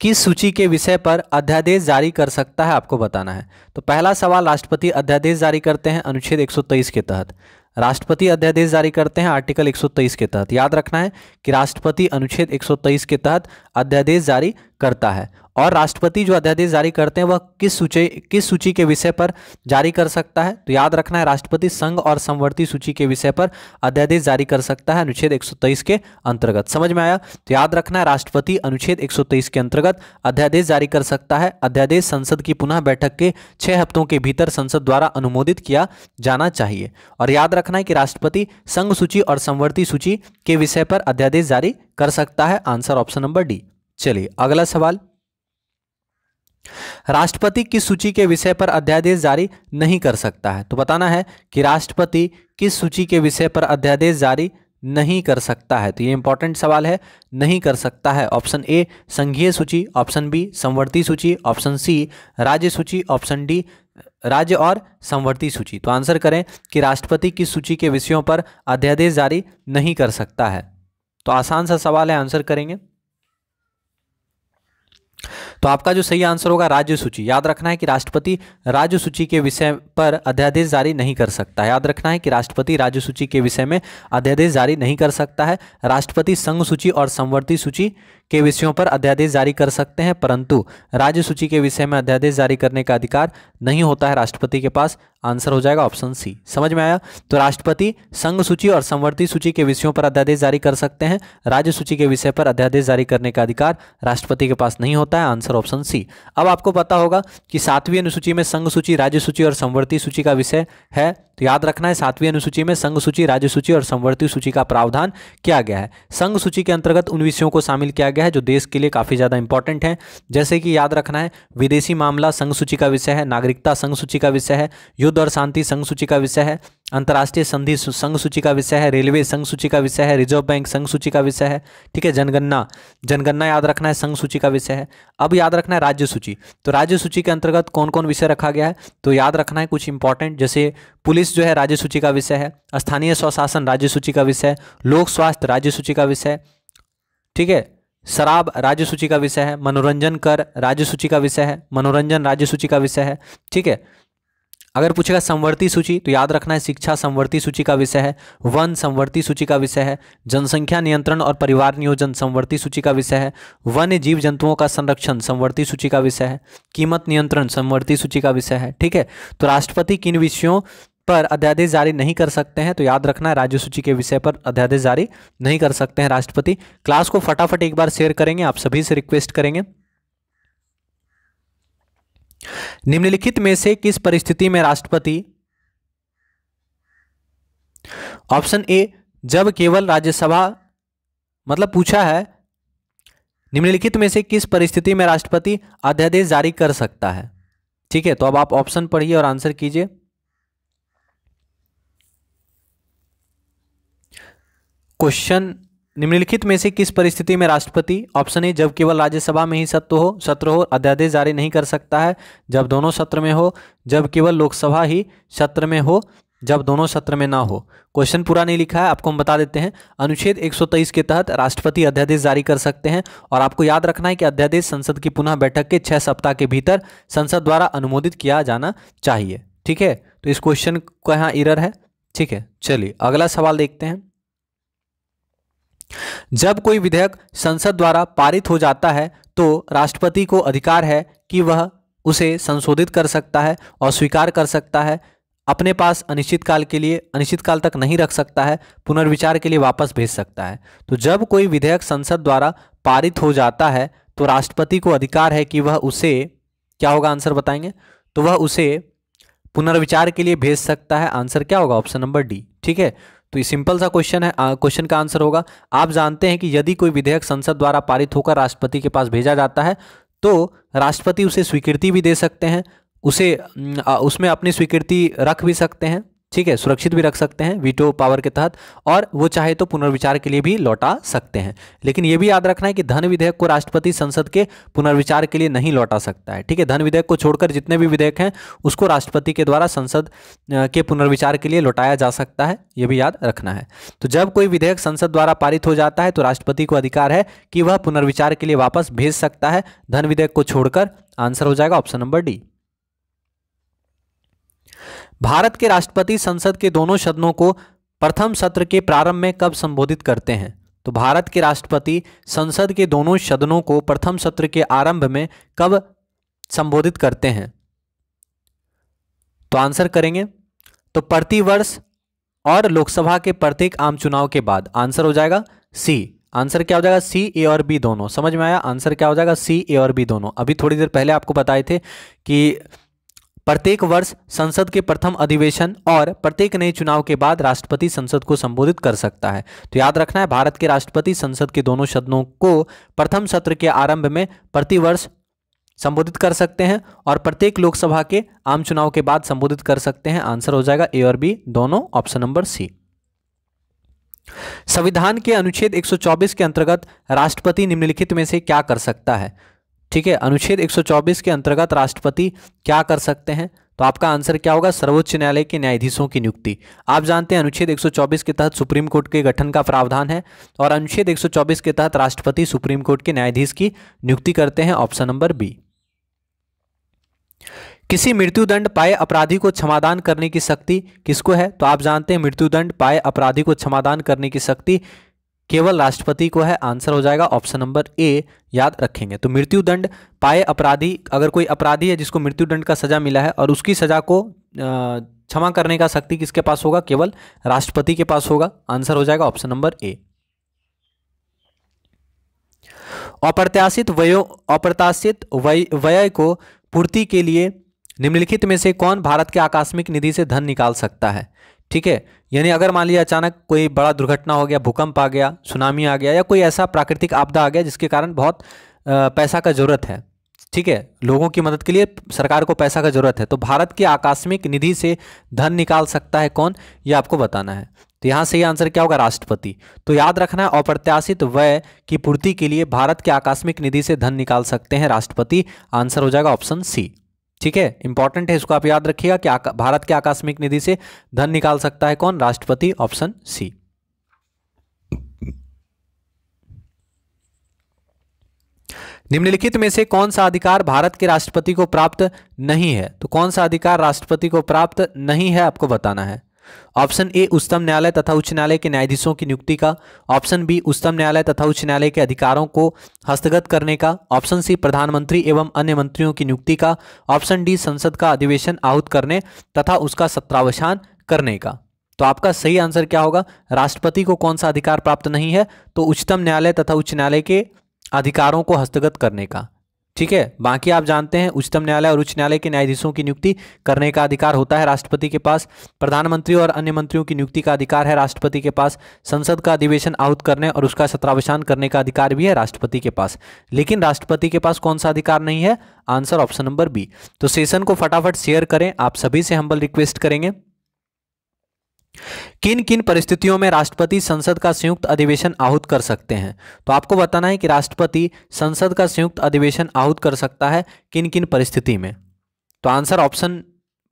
किस सूची के विषय पर अध्यादेश जारी कर सकता है आपको बताना है तो पहला सवाल राष्ट्रपति अध्यादेश जारी करते हैं अनुच्छेद 123 के तहत राष्ट्रपति अध्यादेश जारी करते हैं आर्टिकल 123 के तहत याद रखना है कि राष्ट्रपति अनुच्छेद 123 के तहत अध्यादेश जारी करता है और राष्ट्रपति जो अध्यादेश जारी करते हैं वह किस सूची किस सूची के विषय पर जारी कर सकता है तो याद रखना है राष्ट्रपति संघ और समवर्ती सूची के विषय पर अध्यादेश जारी कर सकता है अनुच्छेद 123 के अंतर्गत समझ में आया तो याद रखना है राष्ट्रपति अनुच्छेद 123 के अंतर्गत अध्यादेश जारी कर सकता है अध्यादेश संसद की पुनः बैठक के छः हफ्तों के भीतर संसद द्वारा अनुमोदित किया जाना चाहिए और याद रखना है कि राष्ट्रपति संघ सूची और समवर्ती सूची के विषय पर अध्यादेश जारी कर सकता है आंसर ऑप्शन नंबर डी चलिए अगला सवाल राष्ट्रपति किस सूची के विषय पर अध्यादेश जारी नहीं कर सकता है तो बताना है कि राष्ट्रपति किस सूची के विषय पर अध्यादेश जारी नहीं कर सकता है तो ये इंपॉर्टेंट सवाल है नहीं कर सकता है ऑप्शन ए संघीय सूची ऑप्शन बी संवर्ती सूची ऑप्शन सी राज्य सूची ऑप्शन डी राज्य और संवर्ती सूची तो आंसर करें कि राष्ट्रपति किस सूची के विषयों पर अध्यादेश जारी नहीं कर सकता है तो आसान सा सवाल है आंसर करेंगे तो आपका जो सही आंसर होगा राज्य सूची याद रखना है कि राष्ट्रपति राज्य सूची के विषय पर अध्यादेश जारी नहीं कर सकता है याद रखना है कि राष्ट्रपति राज्य सूची के विषय में अध्यादेश जारी नहीं कर सकता है राष्ट्रपति संघ सूची और संवर्ती सूची के विषयों पर अध्यादेश जारी कर सकते हैं परंतु राज्य सूची के विषय में अध्यादेश जारी करने का अधिकार नहीं होता है राष्ट्रपति के पास आंसर हो जाएगा ऑप्शन सी समझ में आया तो राष्ट्रपति संघ सूची और संवर्ती सूची के विषयों पर अध्यादेश जारी कर सकते हैं राज्य सूची के विषय पर अध्यादेश जारी करने का अधिकार राष्ट्रपति के पास नहीं होता है आंसर ऑप्शन सी अब आपको पता होगा कि सातवीं अनुसूची में संघ सूची राज्य सूची और संवर्ती सूची का विषय है तो याद रखना है सातवीं अनुसूची में संघ सूची राज्य सूची और संवर्ती सूची का प्रावधान किया गया है संघ सूची के अंतर्गत उन विषयों को शामिल किया गया है जो देश के लिए काफ़ी ज़्यादा इंपॉर्टेंट है जैसे कि याद रखना है विदेशी मामला संघ सूची का विषय है नागरिकता संघ सूची का विषय है युद्ध और शांति संघ सूची का विषय है अंतर्राष्ट्रीय संधि संघ सूची का विषय है रेलवे संघ सूची का विषय है रिजर्व बैंक संघ सूची का विषय है ठीक है जनगणना जनगणना याद रखना है संघ सूची का विषय है अब याद रखना है राज्य सूची तो राज्य सूची के अंतर्गत कौन कौन विषय रखा गया है तो याद रखना है कुछ इंपॉर्टेंट जैसे पुलिस जो है राज्य सूची का विषय है स्थानीय स्वशासन राज्य सूची का विषय लोक स्वास्थ्य राज्य सूची का विषय ठीक है शराब राज्य सूची का विषय है मनोरंजन कर राज्य सूची का विषय है मनोरंजन राज्य सूची का विषय है ठीक है अगर पूछेगा संवर्ती सूची तो याद रखना है शिक्षा संवर्ती सूची का विषय है वन संवर्ती सूची का विषय है जनसंख्या नियंत्रण और परिवार नियोजन संवर्ती सूची का विषय है वन्य जीव जंतुओं का संरक्षण संवर्ती सूची का विषय है कीमत नियंत्रण संवर्ती सूची का विषय है ठीक है तो राष्ट्रपति किन विषयों पर अध्यादेश जारी नहीं कर सकते हैं तो याद रखना है राज्य सूची के विषय पर अध्यादेश जारी नहीं कर सकते हैं राष्ट्रपति क्लास को फटाफट एक बार शेयर करेंगे आप सभी से रिक्वेस्ट करेंगे निम्नलिखित में से किस परिस्थिति में राष्ट्रपति ऑप्शन ए जब केवल राज्यसभा मतलब पूछा है निम्नलिखित में से किस परिस्थिति में राष्ट्रपति अध्यादेश जारी कर सकता है ठीक है तो अब आप ऑप्शन पढ़िए और आंसर कीजिए क्वेश्चन निम्नलिखित में से किस परिस्थिति में राष्ट्रपति ऑप्शन ए जब केवल राज्यसभा में ही सत्र हो सत्र हो अध्यादेश जारी नहीं कर सकता है जब दोनों सत्र में हो जब केवल लोकसभा ही सत्र में हो जब दोनों सत्र में ना हो क्वेश्चन पूरा नहीं लिखा है आपको हम बता देते हैं अनुच्छेद 123 के तहत राष्ट्रपति अध्यादेश जारी कर सकते हैं और आपको याद रखना है कि अध्यादेश संसद की पुनः बैठक के छः सप्ताह के भीतर संसद द्वारा अनुमोदित किया जाना चाहिए ठीक है तो इस क्वेश्चन का यहाँ इरर है ठीक है चलिए अगला सवाल देखते हैं जब कोई विधेयक संसद द्वारा पारित हो जाता है तो राष्ट्रपति को अधिकार है कि वह उसे संशोधित कर सकता है और स्वीकार कर सकता है अपने पास अनिश्चित काल के लिए अनिश्चित काल तक नहीं रख सकता है पुनर्विचार के लिए वापस भेज सकता है तो जब कोई विधेयक संसद द्वारा पारित हो जाता है तो राष्ट्रपति को अधिकार है कि वह उसे क्या होगा आंसर बताएंगे तो वह उसे पुनर्विचार के लिए भेज सकता है आंसर क्या होगा ऑप्शन नंबर डी ठीक है तो ये सिंपल सा क्वेश्चन है क्वेश्चन का आंसर होगा आप जानते हैं कि यदि कोई विधेयक संसद द्वारा पारित होकर राष्ट्रपति के पास भेजा जाता है तो राष्ट्रपति उसे स्वीकृति भी दे सकते हैं उसे उसमें अपनी स्वीकृति रख भी सकते हैं ठीक है सुरक्षित भी रख सकते हैं वीटो पावर के तहत और वो चाहे तो पुनर्विचार के लिए भी लौटा सकते हैं लेकिन ये भी याद रखना है कि धन विधेयक को राष्ट्रपति संसद के पुनर्विचार के लिए नहीं लौटा सकता है ठीक है धन विधेयक को छोड़कर जितने भी विधेयक हैं उसको राष्ट्रपति के द्वारा संसद के पुनर्विचार के लिए लौटाया जा सकता है ये भी याद रखना है तो जब कोई विधेयक संसद द्वारा पारित हो जाता है तो राष्ट्रपति को अधिकार है कि वह पुनर्विचार के लिए वापस भेज सकता है धन विधेयक को छोड़कर आंसर हो जाएगा ऑप्शन नंबर डी भारत के राष्ट्रपति संसद के दोनों सदनों को प्रथम सत्र के प्रारंभ में कब संबोधित करते हैं तो भारत के राष्ट्रपति संसद के दोनों सदनों को प्रथम सत्र के आरंभ में कब संबोधित करते हैं तो आंसर करेंगे तो प्रतिवर्ष और लोकसभा के प्रत्येक आम चुनाव के बाद आंसर हो जाएगा सी आंसर क्या हो जाएगा सी ए और बी दोनों समझ में आया आंसर क्या हो जाएगा सी ए और बी दोनों अभी थोड़ी देर पहले आपको बताए थे कि प्रत्येक वर्ष संसद के प्रथम अधिवेशन और प्रत्येक नए चुनाव के बाद राष्ट्रपति संसद को संबोधित कर सकता है तो याद रखना है भारत के राष्ट्रपति संसद के दोनों सदनों को प्रथम सत्र के आरंभ में प्रतिवर्ष संबोधित कर सकते हैं और प्रत्येक लोकसभा के आम चुनाव के बाद संबोधित कर सकते हैं आंसर हो जाएगा ए और बी दोनों ऑप्शन नंबर सी संविधान के अनुच्छेद 124 के अंतर्गत राष्ट्रपति निम्नलिखित में से क्या कर सकता है ठीक है अनुच्छेद 124 के अंतर्गत राष्ट्रपति क्या कर सकते हैं तो आपका आंसर क्या होगा सर्वोच्च न्यायालय के न्यायाधीशों की नियुक्ति आप जानते हैं अनुच्छेद 124 के तहत सुप्रीम कोर्ट के गठन का प्रावधान है और अनुच्छेद 124 के तहत राष्ट्रपति सुप्रीम कोर्ट के न्यायाधीश की नियुक्ति करते हैं ऑप्शन नंबर बी किसी मृत्युदंड पाए अपराधी को क्षमादान करने की शक्ति किसको है तो आप जानते हैं मृत्युदंड पाए अपराधी को क्षमादान करने की शक्ति केवल राष्ट्रपति को है आंसर हो जाएगा ऑप्शन नंबर ए याद रखेंगे तो मृत्युदंड पाए अपराधी अगर कोई अपराधी है जिसको मृत्युदंड का सजा मिला है और उसकी सजा को क्षमा करने का शक्ति किसके पास होगा केवल राष्ट्रपति के पास होगा आंसर हो जाएगा ऑप्शन नंबर ए अप्रत्याशित व्यय अप्रत्याशित व्यय को पूर्ति के लिए निम्नलिखित में से कौन भारत के आकस्मिक निधि से धन निकाल सकता है ठीक है यानी अगर मान लिया अचानक कोई बड़ा दुर्घटना हो गया भूकंप आ गया सुनामी आ गया या कोई ऐसा प्राकृतिक आपदा आ गया जिसके कारण बहुत पैसा का ज़रूरत है ठीक है लोगों की मदद के लिए सरकार को पैसा का ज़रूरत है तो भारत की आकस्मिक निधि से धन निकाल सकता है कौन ये आपको बताना है तो यहाँ से ये आंसर क्या होगा राष्ट्रपति तो याद रखना है अप्रत्याशित व्यय की पूर्ति के लिए भारत के आकस्मिक निधि से धन निकाल सकते हैं राष्ट्रपति आंसर हो जाएगा ऑप्शन सी ठीक है इंपॉर्टेंट है इसको आप याद रखिएगा कि भारत के आकस्मिक निधि से धन निकाल सकता है कौन राष्ट्रपति ऑप्शन सी निम्नलिखित में से कौन सा अधिकार भारत के राष्ट्रपति को प्राप्त नहीं है तो कौन सा अधिकार राष्ट्रपति को प्राप्त नहीं है आपको बताना है ऑप्शन ए उच्चतम न्यायालय तथा उच्च न्यायालय के न्यायाधीशों की नियुक्ति का ऑप्शन बी उच्चतम न्यायालय तथा उच्च न्यायालय के अधिकारों को हस्तगत करने का ऑप्शन सी प्रधानमंत्री एवं अन्य मंत्रियों की नियुक्ति का ऑप्शन डी संसद का अधिवेशन आहूत करने तथा उसका सत्रावसान करने का तो आपका सही आंसर क्या होगा राष्ट्रपति को कौन सा अधिकार प्राप्त नहीं है तो उच्चतम न्यायालय तथा उच्च न्यायालय के अधिकारों को हस्तगत करने का ठीक है बाकी आप जानते हैं उच्चतम न्यायालय और उच्च न्यायालय के न्यायाधीशों की नियुक्ति करने का अधिकार होता है राष्ट्रपति के पास प्रधानमंत्री और अन्य मंत्रियों की नियुक्ति का अधिकार है राष्ट्रपति के पास संसद का अधिवेशन आहूत करने और उसका सत्रावसान करने का अधिकार भी है राष्ट्रपति के पास लेकिन राष्ट्रपति के पास कौन सा अधिकार नहीं है आंसर ऑप्शन नंबर बी तो सेशन को फटाफट शेयर करें आप सभी से हम्बल रिक्वेस्ट करेंगे किन किन परिस्थितियों में राष्ट्रपति संसद का संयुक्त अधिवेशन आहूत कर सकते हैं तो आपको बताना है कि राष्ट्रपति संसद का संयुक्त अधिवेशन आहूत कर सकता है किन किन परिस्थिति में तो आंसर ऑप्शन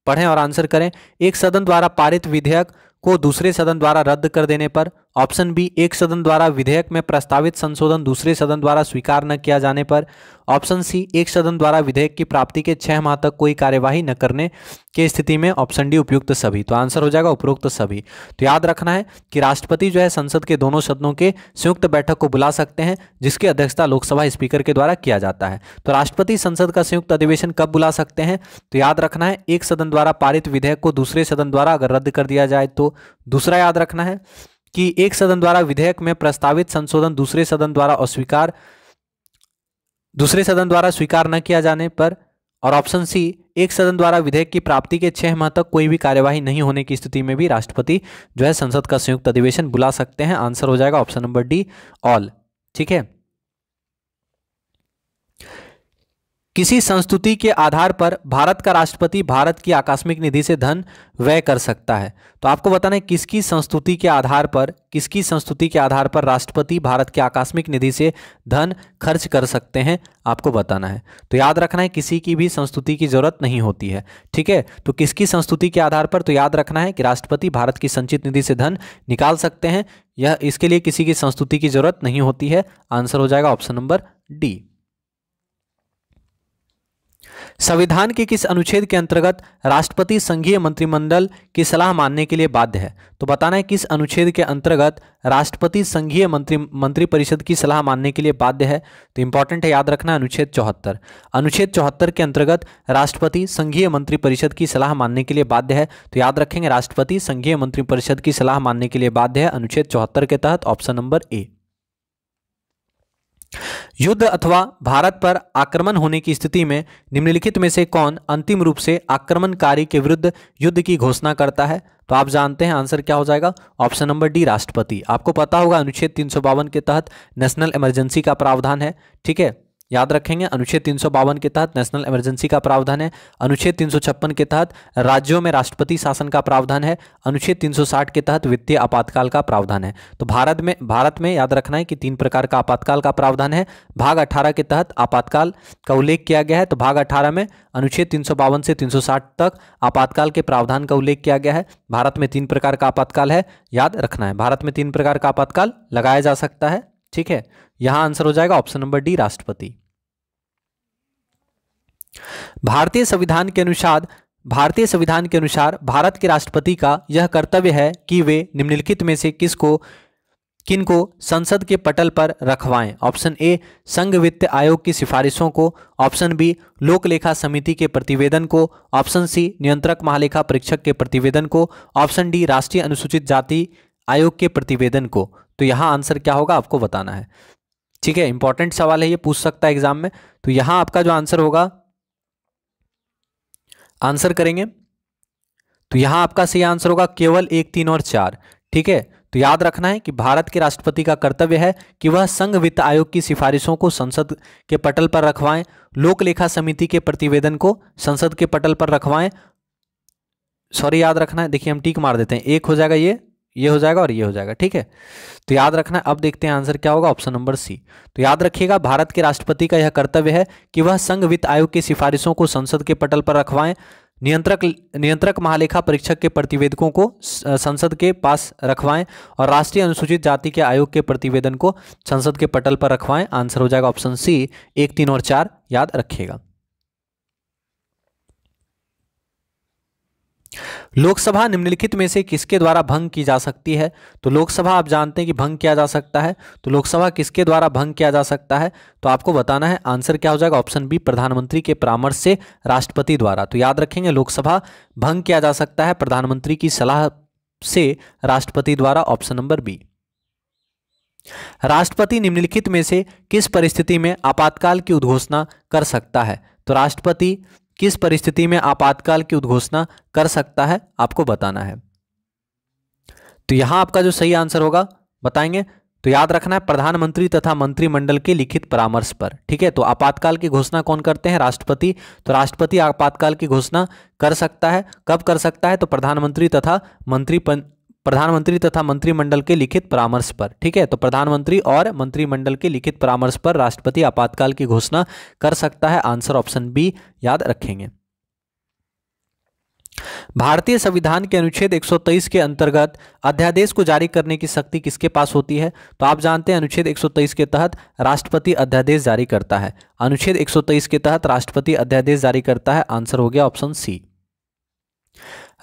पढ़ें और आंसर करें एक सदन द्वारा पारित विधेयक को दूसरे सदन द्वारा रद्द कर देने पर ऑप्शन बी एक सदन द्वारा विधेयक में प्रस्तावित संशोधन दूसरे सदन द्वारा स्वीकार न किया जाने पर ऑप्शन सी एक सदन द्वारा विधेयक की प्राप्ति के छह माह तक कोई कार्यवाही न करने की स्थिति में ऑप्शन डी उपयुक्त सभी तो आंसर हो जाएगा उपरोक्त सभी तो याद रखना है कि राष्ट्रपति जो है संसद के दोनों सदनों के संयुक्त बैठक को बुला सकते हैं जिसकी अध्यक्षता लोकसभा स्पीकर के द्वारा किया जाता है तो राष्ट्रपति संसद का संयुक्त अधिवेशन कब बुला सकते हैं तो याद रखना है एक सदन द्वारा पारित विधेयक को दूसरे सदन द्वारा अगर रद्द कर दिया जाए तो दूसरा याद रखना है कि एक सदन द्वारा विधेयक में प्रस्तावित संशोधन दूसरे सदन द्वारा अस्वीकार दूसरे सदन द्वारा स्वीकार न किया जाने पर और ऑप्शन सी एक सदन द्वारा विधेयक की प्राप्ति के छह माह तक कोई भी कार्यवाही नहीं होने की स्थिति में भी राष्ट्रपति जो है संसद का संयुक्त अधिवेशन बुला सकते हैं आंसर हो जाएगा ऑप्शन नंबर डी ऑल ठीक है किसी संस्तुति के आधार पर भारत का राष्ट्रपति भारत की आकस्मिक निधि से धन व्यय कर सकता है तो आपको बताना है किसकी संस्तुति के आधार पर किसकी संस्तुति के आधार पर राष्ट्रपति भारत की आकस्मिक निधि से धन खर्च कर सकते हैं आपको बताना है तो याद रखना है किसी की भी संस्तुति की जरूरत नहीं होती है ठीक है तो किसकी संस्तुति के आधार पर तो याद रखना है कि राष्ट्रपति भारत की संचित निधि से धन निकाल सकते हैं यह इसके लिए किसी की संस्तुति की जरूरत नहीं होती है आंसर हो जाएगा ऑप्शन नंबर डी संविधान के किस अनुच्छेद के अंतर्गत राष्ट्रपति संघीय मंत्रिमंडल की सलाह मानने के लिए बाध्य है तो बताना है किस अनुच्छेद के अंतर्गत राष्ट्रपति संघीय मंत्री मंत्रिपरिषद की सलाह मानने के लिए बाध्य है तो इंपॉर्टेंट है याद रखना अनुच्छेद चौहत्तर अनुच्छेद चौहत्तर के अंतर्गत राष्ट्रपति संघीय मंत्रिपरिषद की सलाह मानने के लिए बाध्य है तो याद रखेंगे राष्ट्रपति संघीय मंत्रिपरिषद की सलाह मानने के लिए बाध्य है अनुच्छेद चौहत्तर के तहत ऑप्शन नंबर ए युद्ध अथवा भारत पर आक्रमण होने की स्थिति में निम्नलिखित में से कौन अंतिम रूप से आक्रमणकारी के विरुद्ध युद्ध की घोषणा करता है तो आप जानते हैं आंसर क्या हो जाएगा ऑप्शन नंबर डी राष्ट्रपति आपको पता होगा अनुच्छेद तीन के तहत नेशनल इमरजेंसी का प्रावधान है ठीक है याद रखेंगे अनुच्छेद तीन के तहत नेशनल इमरजेंसी का प्रावधान है अनुच्छेद तीन के तहत राज्यों में राष्ट्रपति शासन का प्रावधान है अनुच्छेद 360 के तहत वित्तीय आपातकाल का प्रावधान है तो भारत में भारत में याद रखना है कि तीन प्रकार का आपातकाल का प्रावधान है भाग 18 के तहत आपातकाल का उल्लेख किया गया है तो भाग अठारह में अनुच्छेद तीन से तीन तक आपातकाल के प्रावधान का उल्लेख किया गया है भारत में तीन प्रकार का आपातकाल है याद रखना है भारत में तीन प्रकार का आपातकाल लगाया जा सकता है ठीक है यहां आंसर हो जाएगा ऑप्शन नंबर डी राष्ट्रपति भारतीय संविधान के अनुसार भारतीय संविधान के अनुसार भारत के राष्ट्रपति का यह कर्तव्य है कि वे निम्नलिखित में से किसको किनको संसद के पटल पर रखवाएं ऑप्शन ए संघ वित्त आयोग की सिफारिशों को ऑप्शन बी लोक लेखा समिति के प्रतिवेदन को ऑप्शन सी नियंत्रक महालेखा परीक्षक के प्रतिवेदन को ऑप्शन डी राष्ट्रीय अनुसूचित जाति आयोग के प्रतिवेदन को तो यहाँ आंसर क्या होगा आपको बताना है ठीक है इंपॉर्टेंट सवाल है ये पूछ सकता है एग्जाम में तो यहाँ आपका जो आंसर होगा आंसर करेंगे तो यहाँ आपका सही आंसर होगा केवल एक तीन और चार ठीक है तो याद रखना है कि भारत के राष्ट्रपति का कर्तव्य है कि वह संघ वित्त आयोग की सिफारिशों को संसद के पटल पर रखवाएं लोक लेखा समिति के प्रतिवेदन को संसद के पटल पर रखवाएं सॉरी याद रखना है देखिए हम टीक मार देते हैं एक हो जाएगा ये ये हो जाएगा और ये हो जाएगा ठीक है तो याद रखना अब देखते हैं आंसर क्या होगा ऑप्शन नंबर सी तो याद रखिएगा भारत के राष्ट्रपति का यह कर्तव्य है कि वह संघ वित्त आयोग की सिफारिशों को संसद के पटल पर रखवाएं नियंत्रक नियंत्रक महालेखा परीक्षक के प्रतिवेदकों को संसद के पास रखवाएं और राष्ट्रीय अनुसूचित जाति के आयोग के प्रतिवेदन को संसद के पटल पर रखवाएं आंसर हो जाएगा ऑप्शन सी एक तीन और चार याद रखिएगा लोकसभा निम्नलिखित में से किसके द्वारा भंग की जा सकती है तो लोकसभा आप जानते हैं कि भंग किया जा सकता है तो लोकसभा किसके द्वारा भंग किया जा सकता है तो आपको बताना है आंसर क्या हो जाएगा ऑप्शन बी प्रधानमंत्री के परामर्श से राष्ट्रपति द्वारा तो याद रखेंगे लोकसभा भंग किया जा सकता है प्रधानमंत्री की सलाह से राष्ट्रपति द्वारा ऑप्शन नंबर बी राष्ट्रपति निम्नलिखित में से किस परिस्थिति में आपातकाल की उद्घोषणा कर सकता है तो राष्ट्रपति किस परिस्थिति में आपातकाल की उद्घोषणा कर सकता है आपको बताना है तो यहां आपका जो सही आंसर होगा बताएंगे तो याद रखना है प्रधानमंत्री तथा मंत्रिमंडल के लिखित परामर्श पर ठीक है तो आपातकाल की घोषणा कौन करते हैं राष्ट्रपति तो राष्ट्रपति आपातकाल की घोषणा कर सकता है कब कर सकता है तो प्रधानमंत्री तथा मंत्री प्रधानमंत्री तथा मंत्रिमंडल के लिखित परामर्श पर ठीक है तो प्रधानमंत्री और मंत्रिमंडल के लिखित परामर्श पर राष्ट्रपति आपातकाल की घोषणा कर सकता है आंसर ऑप्शन बी याद रखेंगे भारतीय संविधान के अनुच्छेद 123 के अंतर्गत अध्यादेश को जारी करने की शक्ति किसके पास होती है तो आप जानते हैं अनुच्छेद 123 के तहत राष्ट्रपति अध्यादेश जारी करता है अनुच्छेद 123 के तहत राष्ट्रपति अध्यादेश जारी करता है आंसर हो गया ऑप्शन सी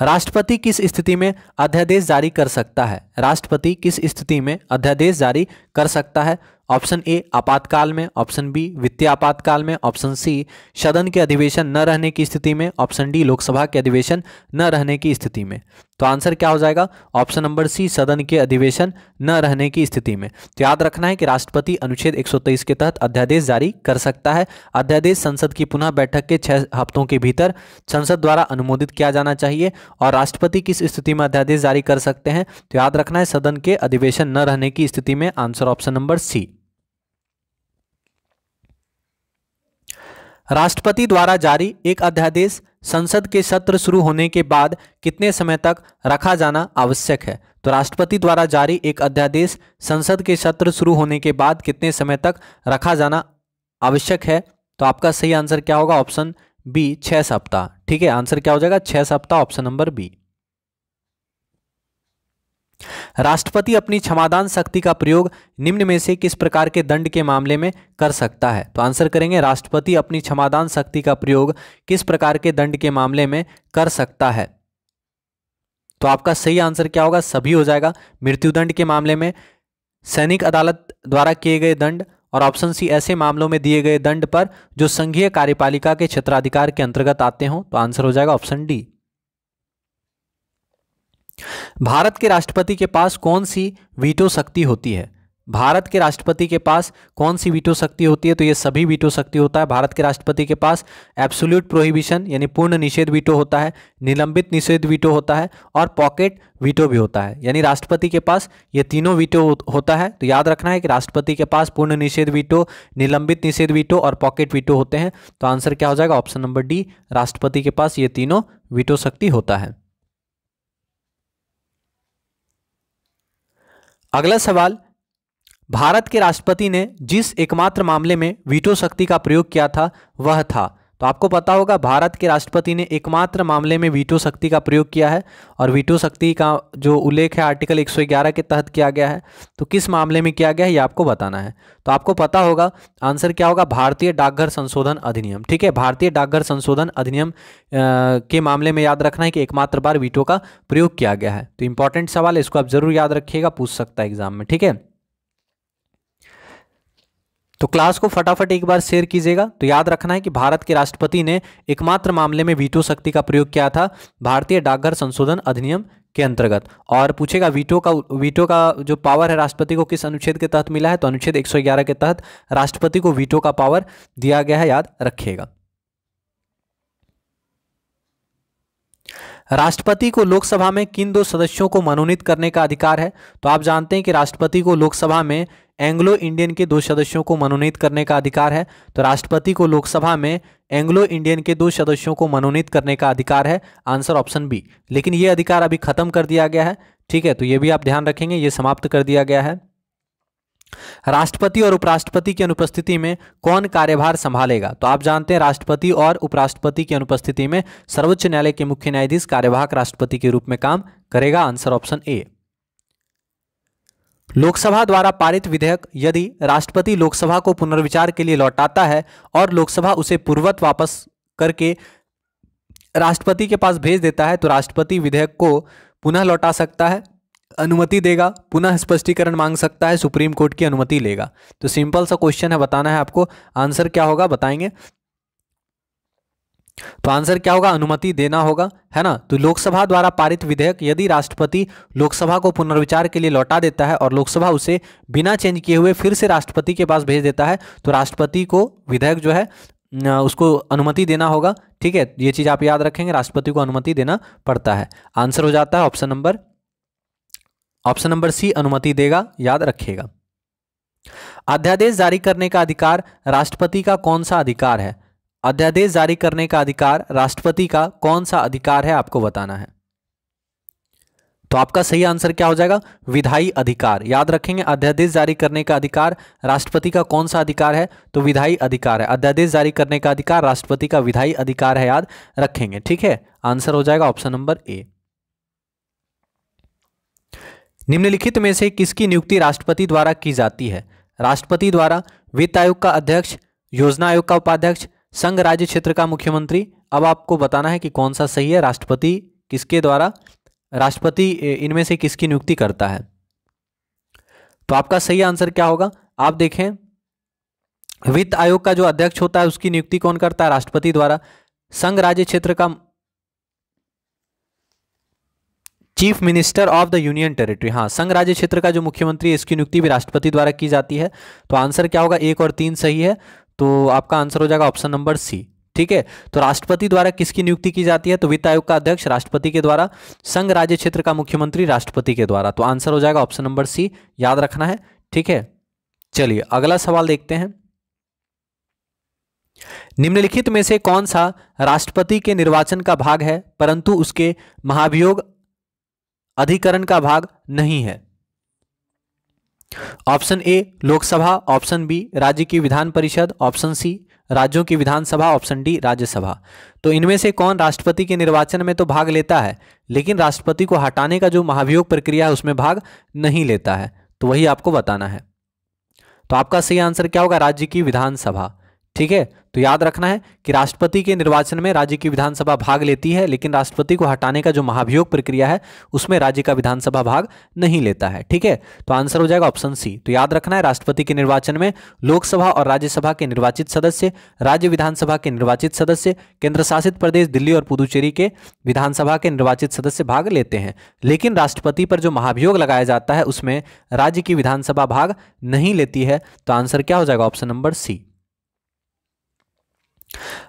राष्ट्रपति किस स्थिति में अध्यादेश जारी कर सकता है राष्ट्रपति किस स्थिति में अध्यादेश जारी कर सकता है ऑप्शन ए आपातकाल में ऑप्शन बी वित्तीय आपातकाल में ऑप्शन सी सदन के अधिवेशन न रहने की स्थिति में ऑप्शन डी लोकसभा के अधिवेशन न रहने की स्थिति में तो आंसर क्या हो जाएगा ऑप्शन नंबर सी सदन के अधिवेशन न रहने की स्थिति में तो याद रखना है कि राष्ट्रपति अनुच्छेद 123 के तहत अध्यादेश जारी कर सकता है अध्यादेश संसद की पुनः बैठक के छह हफ्तों के भीतर संसद द्वारा अनुमोदित किया जाना चाहिए और राष्ट्रपति किस स्थिति में अध्यादेश जारी कर सकते हैं तो याद रखना है सदन के अधिवेशन न रहने की स्थिति में आंसर ऑप्शन नंबर सी राष्ट्रपति द्वारा जारी एक अध्यादेश संसद के सत्र शुरू होने के बाद कितने समय तक रखा जाना आवश्यक है तो राष्ट्रपति द्वारा जारी एक अध्यादेश संसद के सत्र शुरू होने के बाद कितने समय तक रखा जाना आवश्यक है तो आपका सही आंसर क्या होगा ऑप्शन बी छः सप्ताह ठीक है आंसर क्या हो जाएगा छः सप्ताह ऑप्शन नंबर बी राष्ट्रपति अपनी क्षमादान शक्ति का प्रयोग निम्न में से किस प्रकार के दंड के मामले में कर सकता है तो आंसर करेंगे राष्ट्रपति अपनी क्षमादान शक्ति का प्रयोग किस प्रकार के दंड के मामले में कर सकता है तो आपका सही आंसर क्या होगा सभी हो जाएगा मृत्युदंड के मामले में सैनिक अदालत द्वारा किए गए दंड और ऑप्शन सी ऐसे मामलों में दिए गए दंड पर जो संघीय कार्यपालिका के क्षेत्राधिकार के अंतर्गत आते हों तो आंसर हो जाएगा ऑप्शन डी भारत के राष्ट्रपति के पास कौन सी वीटो शक्ति होती है भारत के राष्ट्रपति के पास कौन सी वीटो शक्ति होती है तो ये सभी वीटो शक्ति होता है भारत के राष्ट्रपति के पास एब्सोल्यूट प्रोहिबिशन यानी पूर्ण निषेध वीटो होता है निलंबित निषेध वीटो होता है और पॉकेट वीटो भी होता है यानी राष्ट्रपति के पास ये तीनों वीटो होता है तो याद रखना है कि राष्ट्रपति के पास पूर्ण निषेध वीटो निलंबित निषेध वीटो और पॉकेट वीटो होते हैं तो आंसर क्या हो जाएगा ऑप्शन नंबर डी राष्ट्रपति के पास ये तीनों वीटो शक्ति होता है अगला सवाल भारत के राष्ट्रपति ने जिस एकमात्र मामले में वीटो शक्ति का प्रयोग किया था वह था तो आपको पता होगा भारत के राष्ट्रपति ने एकमात्र मामले में वीटो शक्ति का प्रयोग किया है और वीटो शक्ति का जो उल्लेख है आर्टिकल 111 के तहत किया गया है तो किस मामले में किया गया है ये आपको बताना है तो आपको पता होगा आंसर क्या होगा भारतीय डाकघर संशोधन अधिनियम ठीक है भारतीय डाकघर संशोधन अधिनियम के मामले में याद रखना है कि एकमात्र बार वीटो का प्रयोग किया गया है तो इंपॉर्टेंट सवाल इसको आप जरूर याद रखिएगा पूछ सकता है एग्जाम में ठीक है तो क्लास को फटाफट एक बार शेयर कीजिएगा तो याद रखना है कि भारत के राष्ट्रपति ने एकमात्र मामले में वीटो शक्ति का प्रयोग किया था भारतीय डाकघर संशोधन अधिनियम के अंतर्गत और पूछेगा वीटो का वीटो का जो पावर है राष्ट्रपति को किस अनुच्छेद के तहत मिला है तो अनुच्छेद 111 के तहत राष्ट्रपति को वीटो का पावर दिया गया है याद रखिएगा राष्ट्रपति को लोकसभा में किन दो सदस्यों को मनोनीत करने का अधिकार है तो आप जानते हैं कि राष्ट्रपति को लोकसभा में एंग्लो इंडियन के दो सदस्यों को मनोनीत करने का अधिकार है तो राष्ट्रपति को लोकसभा में एंग्लो इंडियन के दो सदस्यों को मनोनीत करने का अधिकार है आंसर ऑप्शन बी लेकिन ये अधिकार अभी खत्म कर दिया गया है ठीक है तो ये भी आप ध्यान रखेंगे ये समाप्त कर दिया गया है राष्ट्रपति और उपराष्ट्रपति की अनुपस्थिति में कौन कार्यभार संभालेगा तो आप जानते हैं राष्ट्रपति और उपराष्ट्रपति की अनुपस्थिति में सर्वोच्च न्यायालय के मुख्य न्यायाधीश कार्यवाहक राष्ट्रपति के रूप में काम करेगा आंसर ऑप्शन ए लोकसभा द्वारा पारित विधेयक यदि राष्ट्रपति लोकसभा को पुनर्विचार के लिए लौटाता है और लोकसभा उसे पूर्वत वापस करके राष्ट्रपति के पास भेज देता है तो राष्ट्रपति विधेयक को पुनः लौटा सकता है अनुमति देगा पुनः स्पष्टीकरण मांग सकता है सुप्रीम कोर्ट की अनुमति लेगा तो सिंपल सा क्वेश्चन है बताना है आपको आंसर क्या होगा बताएंगे तो आंसर क्या होगा अनुमति देना होगा है ना तो लोकसभा द्वारा पारित विधेयक यदि राष्ट्रपति लोकसभा को पुनर्विचार के लिए लौटा देता है और लोकसभा उसे बिना चेंज किए हुए फिर से राष्ट्रपति के पास भेज देता है तो राष्ट्रपति को विधेयक जो है उसको अनुमति देना होगा ठीक है ये चीज़ आप याद रखेंगे राष्ट्रपति को अनुमति देना पड़ता है आंसर हो जाता है option number option number C अनुमति देगा याद रखिएगा अध्यादेश जारी करने का अधिकार राष्ट्रपति का कौन सा अधिकार है अध्यादेश जारी करने का अधिकार राष्ट्रपति का कौन सा अधिकार है आपको बताना है तो आपका सही आंसर क्या हो जाएगा विधायी अधिकार याद रखेंगे अध्यादेश जारी करने का अधिकार राष्ट्रपति का कौन सा अधिकार है तो विधायी अधिकार है अध्यादेश जारी करने का अधिकार राष्ट्रपति का विधायी अधिकार है याद रखेंगे ठीक है आंसर हो जाएगा ऑप्शन नंबर ए निम्नलिखित में से किसकी नियुक्ति राष्ट्रपति द्वारा की जाती है राष्ट्रपति द्वारा वित्त आयोग का अध्यक्ष योजना आयोग का उपाध्यक्ष संघ राज्य क्षेत्र का मुख्यमंत्री अब आपको बताना है कि कौन सा सही है राष्ट्रपति किसके द्वारा राष्ट्रपति इनमें से किसकी नियुक्ति करता है तो आपका सही आंसर क्या होगा आप देखें वित्त आयोग का जो अध्यक्ष होता है उसकी नियुक्ति कौन करता है राष्ट्रपति द्वारा संघ राज्य क्षेत्र का chief minister of the union territory हाँ संघ राज्य क्षेत्र का जो मुख्यमंत्री है इसकी नियुक्ति भी राष्ट्रपति द्वारा की जाती है तो आंसर क्या होगा एक और तीन सही है तो आपका आंसर हो जाएगा ऑप्शन नंबर सी ठीक है तो राष्ट्रपति द्वारा किसकी नियुक्ति की जाती है तो वित्त आयोग का अध्यक्ष राष्ट्रपति के द्वारा संघ राज्य क्षेत्र का मुख्यमंत्री राष्ट्रपति के द्वारा तो आंसर हो जाएगा ऑप्शन नंबर सी याद रखना है ठीक है चलिए अगला सवाल देखते हैं निम्नलिखित में से कौन सा राष्ट्रपति के निर्वाचन का भाग है परंतु उसके महाभियोग अधिकरण का भाग नहीं है option A Lok Sabha option B राज्य की विधान परिषद ऑप्शन सी राज्यों की विधानसभा ऑप्शन डी राज्यसभा तो इनमें से कौन राष्ट्रपति के निर्वाचन में तो भाग लेता है लेकिन राष्ट्रपति को हटाने का जो महाभियोग प्रक्रिया है उसमें भाग नहीं लेता है तो वही आपको बताना है तो आपका सही आंसर क्या होगा राज्य की विधानसभा ठीक है तो याद रखना है कि राष्ट्रपति के निर्वाचन में राज्य की विधानसभा भाग लेती है लेकिन राष्ट्रपति को हटाने का जो महाभियोग प्रक्रिया है उसमें राज्य का विधानसभा भाग नहीं लेता है ठीक है तो आंसर हो जाएगा ऑप्शन सी तो याद रखना है राष्ट्रपति के निर्वाचन में लोकसभा और राज्यसभा के निर्वाचित सदस्य राज्य विधानसभा के निर्वाचित सदस्य केंद्र शासित प्रदेश दिल्ली और पुदुचेरी के विधानसभा के निर्वाचित सदस्य भाग लेते हैं लेकिन राष्ट्रपति पर जो महाभियोग लगाया जाता है उसमें राज्य की विधानसभा भाग नहीं लेती है तो आंसर क्या हो जाएगा ऑप्शन नंबर सी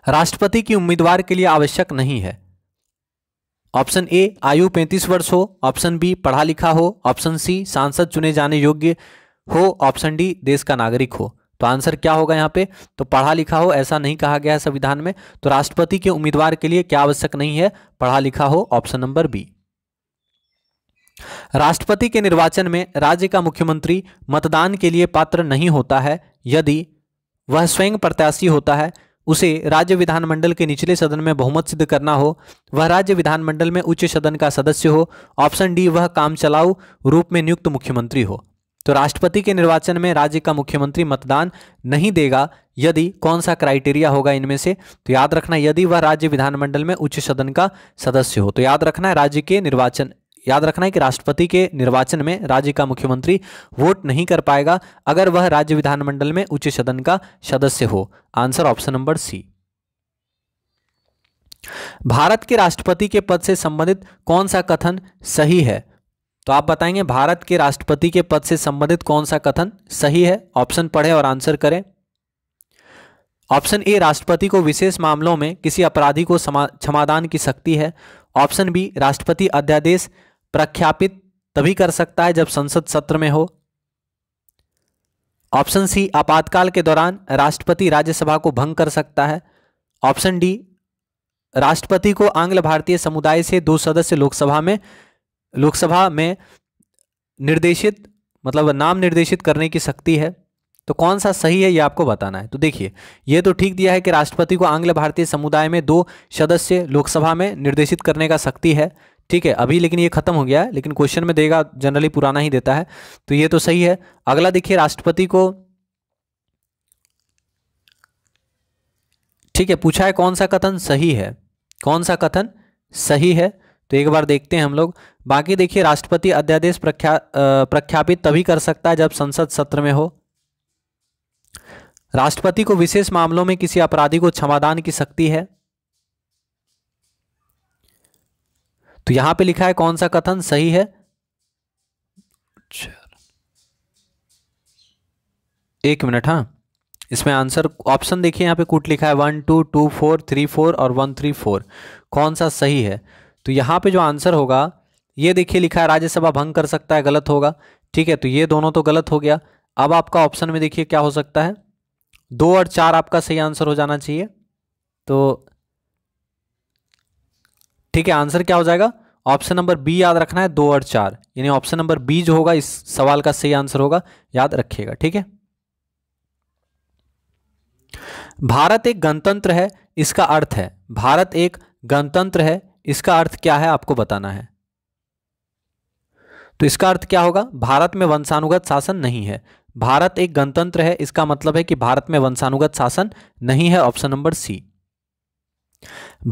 राष्ट्रपति की उम्मीदवार के लिए आवश्यक नहीं है ऑप्शन ए आयु 35 वर्ष हो ऑप्शन बी पढ़ा लिखा हो ऑप्शन सी सांसद चुने जाने योग्य हो ऑप्शन डी देश का नागरिक हो तो आंसर क्या होगा यहाँ पे तो पढ़ा लिखा हो ऐसा नहीं कहा गया है संविधान में तो राष्ट्रपति के उम्मीदवार के लिए क्या आवश्यक नहीं है पढ़ा लिखा हो ऑप्शन नंबर बी राष्ट्रपति के निर्वाचन में राज्य का मुख्यमंत्री मतदान के लिए पात्र नहीं होता है यदि वह स्वयं प्रत्याशी होता है उसे राज्य विधानमंडल के निचले सदन में बहुमत सिद्ध करना हो वह राज्य विधानमंडल में उच्च सदन का सदस्य हो ऑप्शन डी वह काम चलाऊ रूप में नियुक्त मुख्यमंत्री हो तो राष्ट्रपति के निर्वाचन में राज्य का मुख्यमंत्री मतदान नहीं देगा यदि कौन सा क्राइटेरिया होगा इनमें से तो याद रखना यदि वह राज्य विधानमंडल में उच्च सदन का सदस्य हो तो याद रखना है राज्य के निर्वाचन याद रखना है कि राष्ट्रपति के निर्वाचन में राज्य का मुख्यमंत्री वोट नहीं कर पाएगा अगर वह राज्य विधानमंडल में उच्च सदन का सदस्य हो answer option number C Bharat के राष्ट्रपति के पद से संबंधित कौन सा कथन सही है तो आप बताएंगे भारत के राष्ट्रपति के पद से संबंधित कौन सा कथन सही है ऑप्शन पढ़े और आंसर करें ऑप्शन ए राष्ट्रपति को विशेष मामलों में किसी अपराधी को क्षमादान की शक्ति है ऑप्शन बी राष्ट्रपति अध्यादेश प्रख्यापित तभी कर सकता है जब संसद सत्र में हो ऑप्शन सी आपातकाल के दौरान राष्ट्रपति राज्यसभा को भंग कर सकता है ऑप्शन डी राष्ट्रपति को आंग्ल भारतीय समुदाय से दो सदस्य लोकसभा में लोकसभा में निर्देशित मतलब नाम निर्देशित करने की शक्ति है तो कौन सा सही है ये आपको बताना है तो देखिए ये तो ठीक दिया है कि राष्ट्रपति को आंग्ल भारतीय समुदाय में दो सदस्य लोकसभा में निर्देशित करने का शक्ति है ठीक है अभी लेकिन ये खत्म हो गया है लेकिन क्वेश्चन में देगा जनरली पुराना ही देता है तो ये तो सही है अगला देखिए राष्ट्रपति को ठीक है पूछा है कौन सा कथन सही है कौन सा कथन सही है तो एक बार देखते हैं हम लोग बाकी देखिए राष्ट्रपति अध्यादेश प्रख्या प्रख्यापित तभी कर सकता है जब संसद सत्र में हो राष्ट्रपति को विशेष मामलों में किसी अपराधी को क्षमादान की शक्ति है तो यहां पे लिखा है कौन सा कथन सही है एक मिनट हाँ इसमें आंसर ऑप्शन देखिए यहां पे कूट लिखा है one two two four three four और वन थ्री फोर कौन सा सही है तो यहां पे जो आंसर होगा ये देखिए लिखा है राज्यसभा भंग कर सकता है गलत होगा ठीक है तो ये दोनों तो गलत हो गया अब आपका ऑप्शन में देखिए क्या हो सकता है दो और चार आपका सही आंसर हो जाना चाहिए तो ठीक है आंसर क्या हो जाएगा ऑप्शन नंबर बी याद रखना है दो और चार यानी ऑप्शन नंबर बी जो होगा इस सवाल का सही आंसर होगा याद रखिएगा ठीक है भारत एक गणतंत्र है इसका अर्थ है भारत एक गणतंत्र है इसका अर्थ क्या है आपको बताना है तो इसका अर्थ क्या होगा भारत में वंशानुगत शासन नहीं है भारत एक गणतंत्र है इसका मतलब है कि भारत में वंशानुगत शासन नहीं है ऑप्शन नंबर सी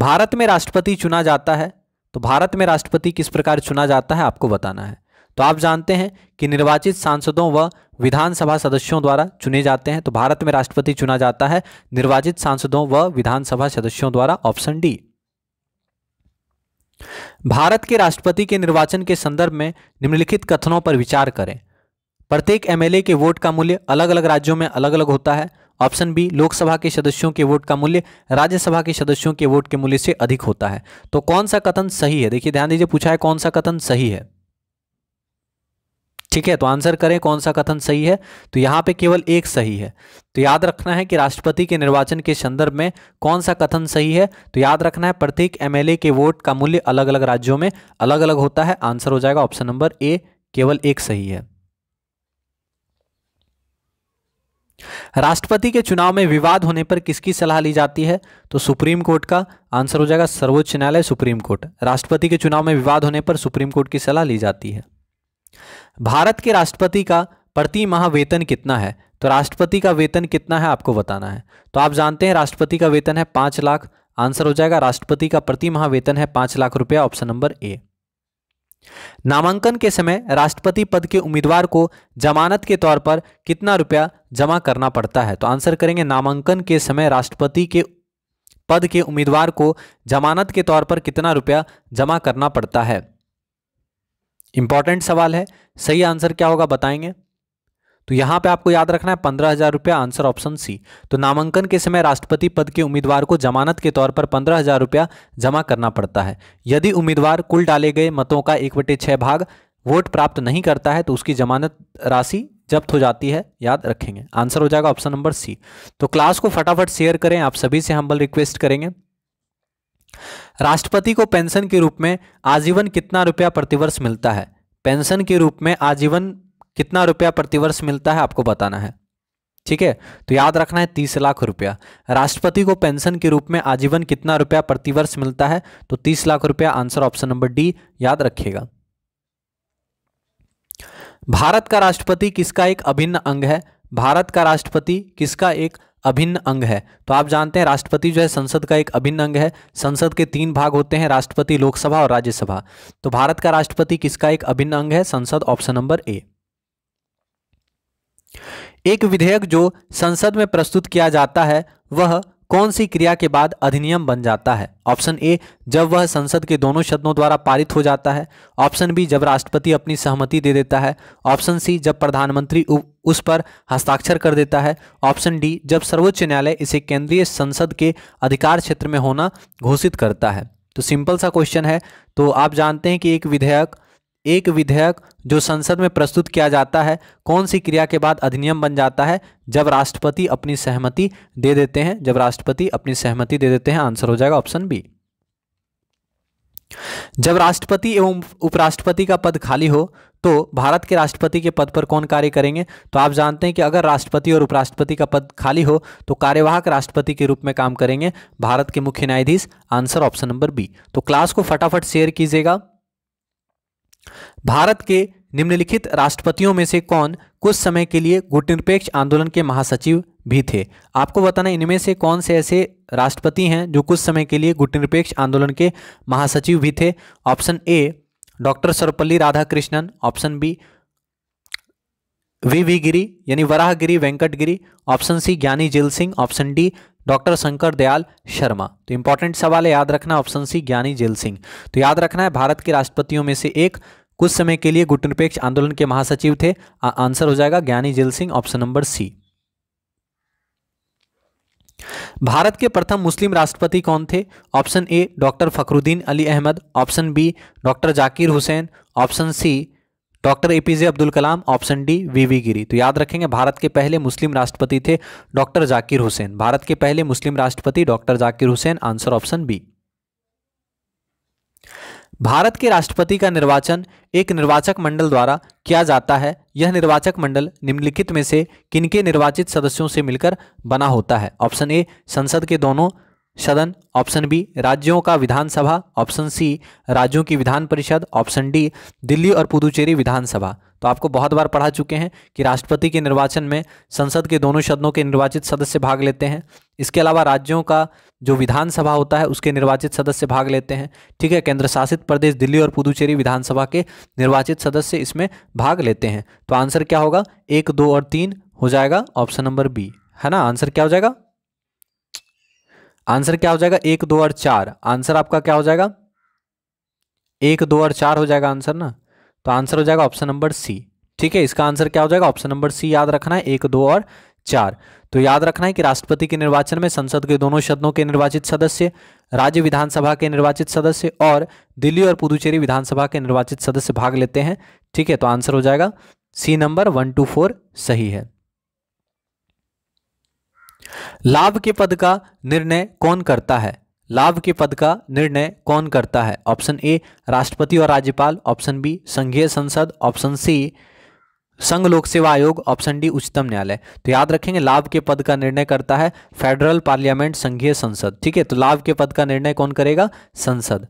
भारत में राष्ट्रपति चुना जाता है तो भारत में राष्ट्रपति किस प्रकार चुना जाता है आपको बताना है तो आप जानते हैं कि निर्वाचित सांसदों व विधानसभा सदस्यों द्वारा चुने जाते हैं तो भारत में राष्ट्रपति चुना जाता है निर्वाचित सांसदों व विधानसभा सदस्यों द्वारा ऑप्शन डी भारत के राष्ट्रपति के निर्वाचन के संदर्भ में निम्नलिखित कथनों पर विचार करें प्रत्येक एमएलए के वोट का मूल्य अलग अलग राज्यों में अलग अलग होता है ऑप्शन बी लोकसभा के सदस्यों के वोट का मूल्य राज्यसभा के सदस्यों के वोट के मूल्य से अधिक होता है तो कौन सा कथन सही है देखिए ध्यान दीजिए पूछा है कौन सा कथन सही है ठीक है तो आंसर करें कौन सा कथन सही है तो यहां पे केवल एक सही है तो याद रखना है कि राष्ट्रपति के निर्वाचन के संदर्भ में कौन सा कथन सही है तो याद रखना है प्रत्येक एमएलए के वोट का मूल्य अलग अलग राज्यों में अलग अलग होता है आंसर हो जाएगा ऑप्शन नंबर ए केवल एक सही है राष्ट्रपति के चुनाव में विवाद होने पर किसकी सलाह ली जाती है तो सुप्रीम कोर्ट का आंसर हो जाएगा सर्वोच्च न्यायालय सुप्रीम कोर्ट राष्ट्रपति के चुनाव में विवाद होने पर सुप्रीम कोर्ट की सलाह ली जाती है भारत के राष्ट्रपति का प्रति माह वेतन कितना है तो राष्ट्रपति का वेतन कितना है आपको बताना है तो आप जानते हैं राष्ट्रपति का वेतन है पांच लाख आंसर हो जाएगा राष्ट्रपति का प्रति माह वेतन है पांच लाख रुपया ऑप्शन नंबर ए नामांकन के समय राष्ट्रपति पद के उम्मीदवार को जमानत के तौर पर कितना रुपया जमा करना पड़ता है तो आंसर करेंगे नामांकन के समय राष्ट्रपति के पद के उम्मीदवार को जमानत के तौर पर कितना रुपया जमा करना पड़ता है इंपॉर्टेंट सवाल है सही आंसर क्या होगा बताएंगे तो यहां पे आपको याद रखना है पंद्रह हज़ार रुपया आंसर ऑप्शन सी तो नामांकन के समय राष्ट्रपति पद के उम्मीदवार को जमानत के तौर पर पंद्रह हज़ार रुपया जमा करना पड़ता है यदि उम्मीदवार कुल डाले गए मतों का एक बटे भाग वोट प्राप्त नहीं करता है तो उसकी जमानत राशि जब्त हो जाती है याद रखेंगे आंसर हो जाएगा ऑप्शन नंबर सी तो क्लास को फटाफट शेयर करें आप सभी से हम्बल रिक्वेस्ट करेंगे राष्ट्रपति को पेंशन के रूप में आजीवन कितना रुपया प्रतिवर्ष मिलता है पेंशन के रूप में आजीवन कितना रुपया प्रतिवर्ष मिलता है आपको बताना है ठीक है तो याद रखना है तीस लाख रुपया राष्ट्रपति को पेंशन के रूप में आजीवन कितना रुपया प्रतिवर्ष मिलता है तो तीस लाख रुपया आंसर ऑप्शन नंबर डी याद रखिएगा भारत का राष्ट्रपति किसका एक अभिन्न अंग है भारत का राष्ट्रपति किसका एक अभिन्न अंग है तो आप जानते हैं राष्ट्रपति जो है संसद का एक अभिन्न अंग है संसद के तीन भाग होते हैं राष्ट्रपति लोकसभा और राज्यसभा तो भारत का राष्ट्रपति किसका एक अभिन्न अंग है संसद ऑप्शन नंबर ए एक विधेयक जो संसद में प्रस्तुत किया जाता है वह कौन सी क्रिया के बाद अधिनियम बन जाता है ऑप्शन ए जब वह संसद के दोनों सदनों द्वारा पारित हो जाता है ऑप्शन बी जब राष्ट्रपति अपनी सहमति दे देता है ऑप्शन सी जब प्रधानमंत्री उस पर हस्ताक्षर कर देता है ऑप्शन डी जब सर्वोच्च न्यायालय इसे केंद्रीय संसद के अधिकार क्षेत्र में होना घोषित करता है तो सिंपल सा क्वेश्चन है तो आप जानते हैं कि एक विधेयक एक विधेयक जो संसद में प्रस्तुत किया जाता है कौन सी क्रिया के बाद अधिनियम बन जाता है जब राष्ट्रपति अपनी सहमति दे देते हैं जब राष्ट्रपति अपनी सहमति दे देते हैं आंसर हो जाएगा ऑप्शन बी जब राष्ट्रपति एवं उपराष्ट्रपति का पद खाली हो तो भारत के राष्ट्रपति के पद पर कौन कार्य करेंगे तो आप जानते हैं कि अगर राष्ट्रपति और उपराष्ट्रपति का पद खाली हो तो कार्यवाहक राष्ट्रपति के रूप में काम करेंगे भारत के मुख्य न्यायाधीश आंसर ऑप्शन नंबर बी तो क्लास को फटाफट शेयर कीजिएगा भारत के निम्नलिखित राष्ट्रपतियों में से कौन कुछ समय के लिए गुटनिरपेक्ष आंदोलन के महासचिव भी थे आपको बताना इनमें से कौन से ऐसे राष्ट्रपति हैं जो कुछ समय के लिए गुटनिरपेक्ष आंदोलन के महासचिव भी थे option A doctor Sarvepalli Radhakrishnan option B V V Giri यानी Varahagiri Venkata Giri option C Giani Zail Singh option D doctor Shankar Dayal Sharma तो इंपॉर्टेंट सवाल है याद रखना ऑप्शन सी ज्ञानी जेल सिंह तो याद रखना है भारत के राष्ट्रपतियों में से एक कुछ समय के लिए गुटनिरपेक्ष आंदोलन के महासचिव थे आंसर हो जाएगा Giani Zail Singh option number C Bharat के प्रथम मुस्लिम राष्ट्रपति कौन थे option A doctor Fakhruddin Ali Ahmed option B doctor Zakir Hussain option C doctor APJ Abdul Kalam option D V V Giri तो याद रखेंगे भारत के पहले मुस्लिम राष्ट्रपति थे डॉक्टर जाकिर हुसैन भारत के पहले मुस्लिम राष्ट्रपति doctor Zakir Hussain answer option B Bharat के राष्ट्रपति का निर्वाचन एक निर्वाचक मंडल द्वारा किया जाता है यह निर्वाचक मंडल निम्नलिखित में से किनके निर्वाचित सदस्यों से मिलकर बना होता है ऑप्शन ए संसद के दोनों सदन ऑप्शन बी राज्यों का विधानसभा ऑप्शन सी राज्यों की विधान परिषद ऑप्शन डी दिल्ली और पुदुचेरी विधानसभा तो आपको बहुत बार पढ़ा चुके हैं कि राष्ट्रपति के निर्वाचन में संसद के दोनों सदनों के निर्वाचित सदस्य भाग लेते हैं इसके अलावा राज्यों का जो विधानसभा होता है उसके निर्वाचित सदस्य भाग लेते हैं ठीक है केंद्र शासित प्रदेश दिल्ली और पुदुचेरी विधानसभा के निर्वाचित सदस्य इसमें भाग लेते हैं तो आंसर क्या होगा एक दो और तीन हो जाएगा ऑप्शन नंबर बी है ना आंसर क्या हो जाएगा आंसर क्या हो जाएगा एक दो और चार आंसर आपका क्या हो जाएगा एक दो और चार हो जाएगा आंसर ना तो आंसर हो जाएगा ऑप्शन नंबर सी ठीक है इसका आंसर क्या हो जाएगा ऑप्शन नंबर सी याद रखना है एक दो और चार तो याद रखना है कि राष्ट्रपति के निर्वाचन में संसद के दोनों सदनों के निर्वाचित सदस्य राज्य विधानसभा के निर्वाचित सदस्य और दिल्ली और पुदुचेरी विधानसभा के निर्वाचित सदस्य भाग लेते हैं ठीक है तो आंसर हो जाएगा C number one two four सही है लाभ के पद का निर्णय कौन करता है लाभ के पद का निर्णय कौन करता है ऑप्शन ए राष्ट्रपति और राज्यपाल ऑप्शन बी संघीय संसद ऑप्शन सी संघ लोक सेवा आयोग ऑप्शन डी उच्चतम न्यायालय तो याद रखेंगे लाभ के पद का निर्णय करता है फेडरल पार्लियामेंट संघीय संसद ठीक है तो लाभ के पद का निर्णय कौन करेगा संसद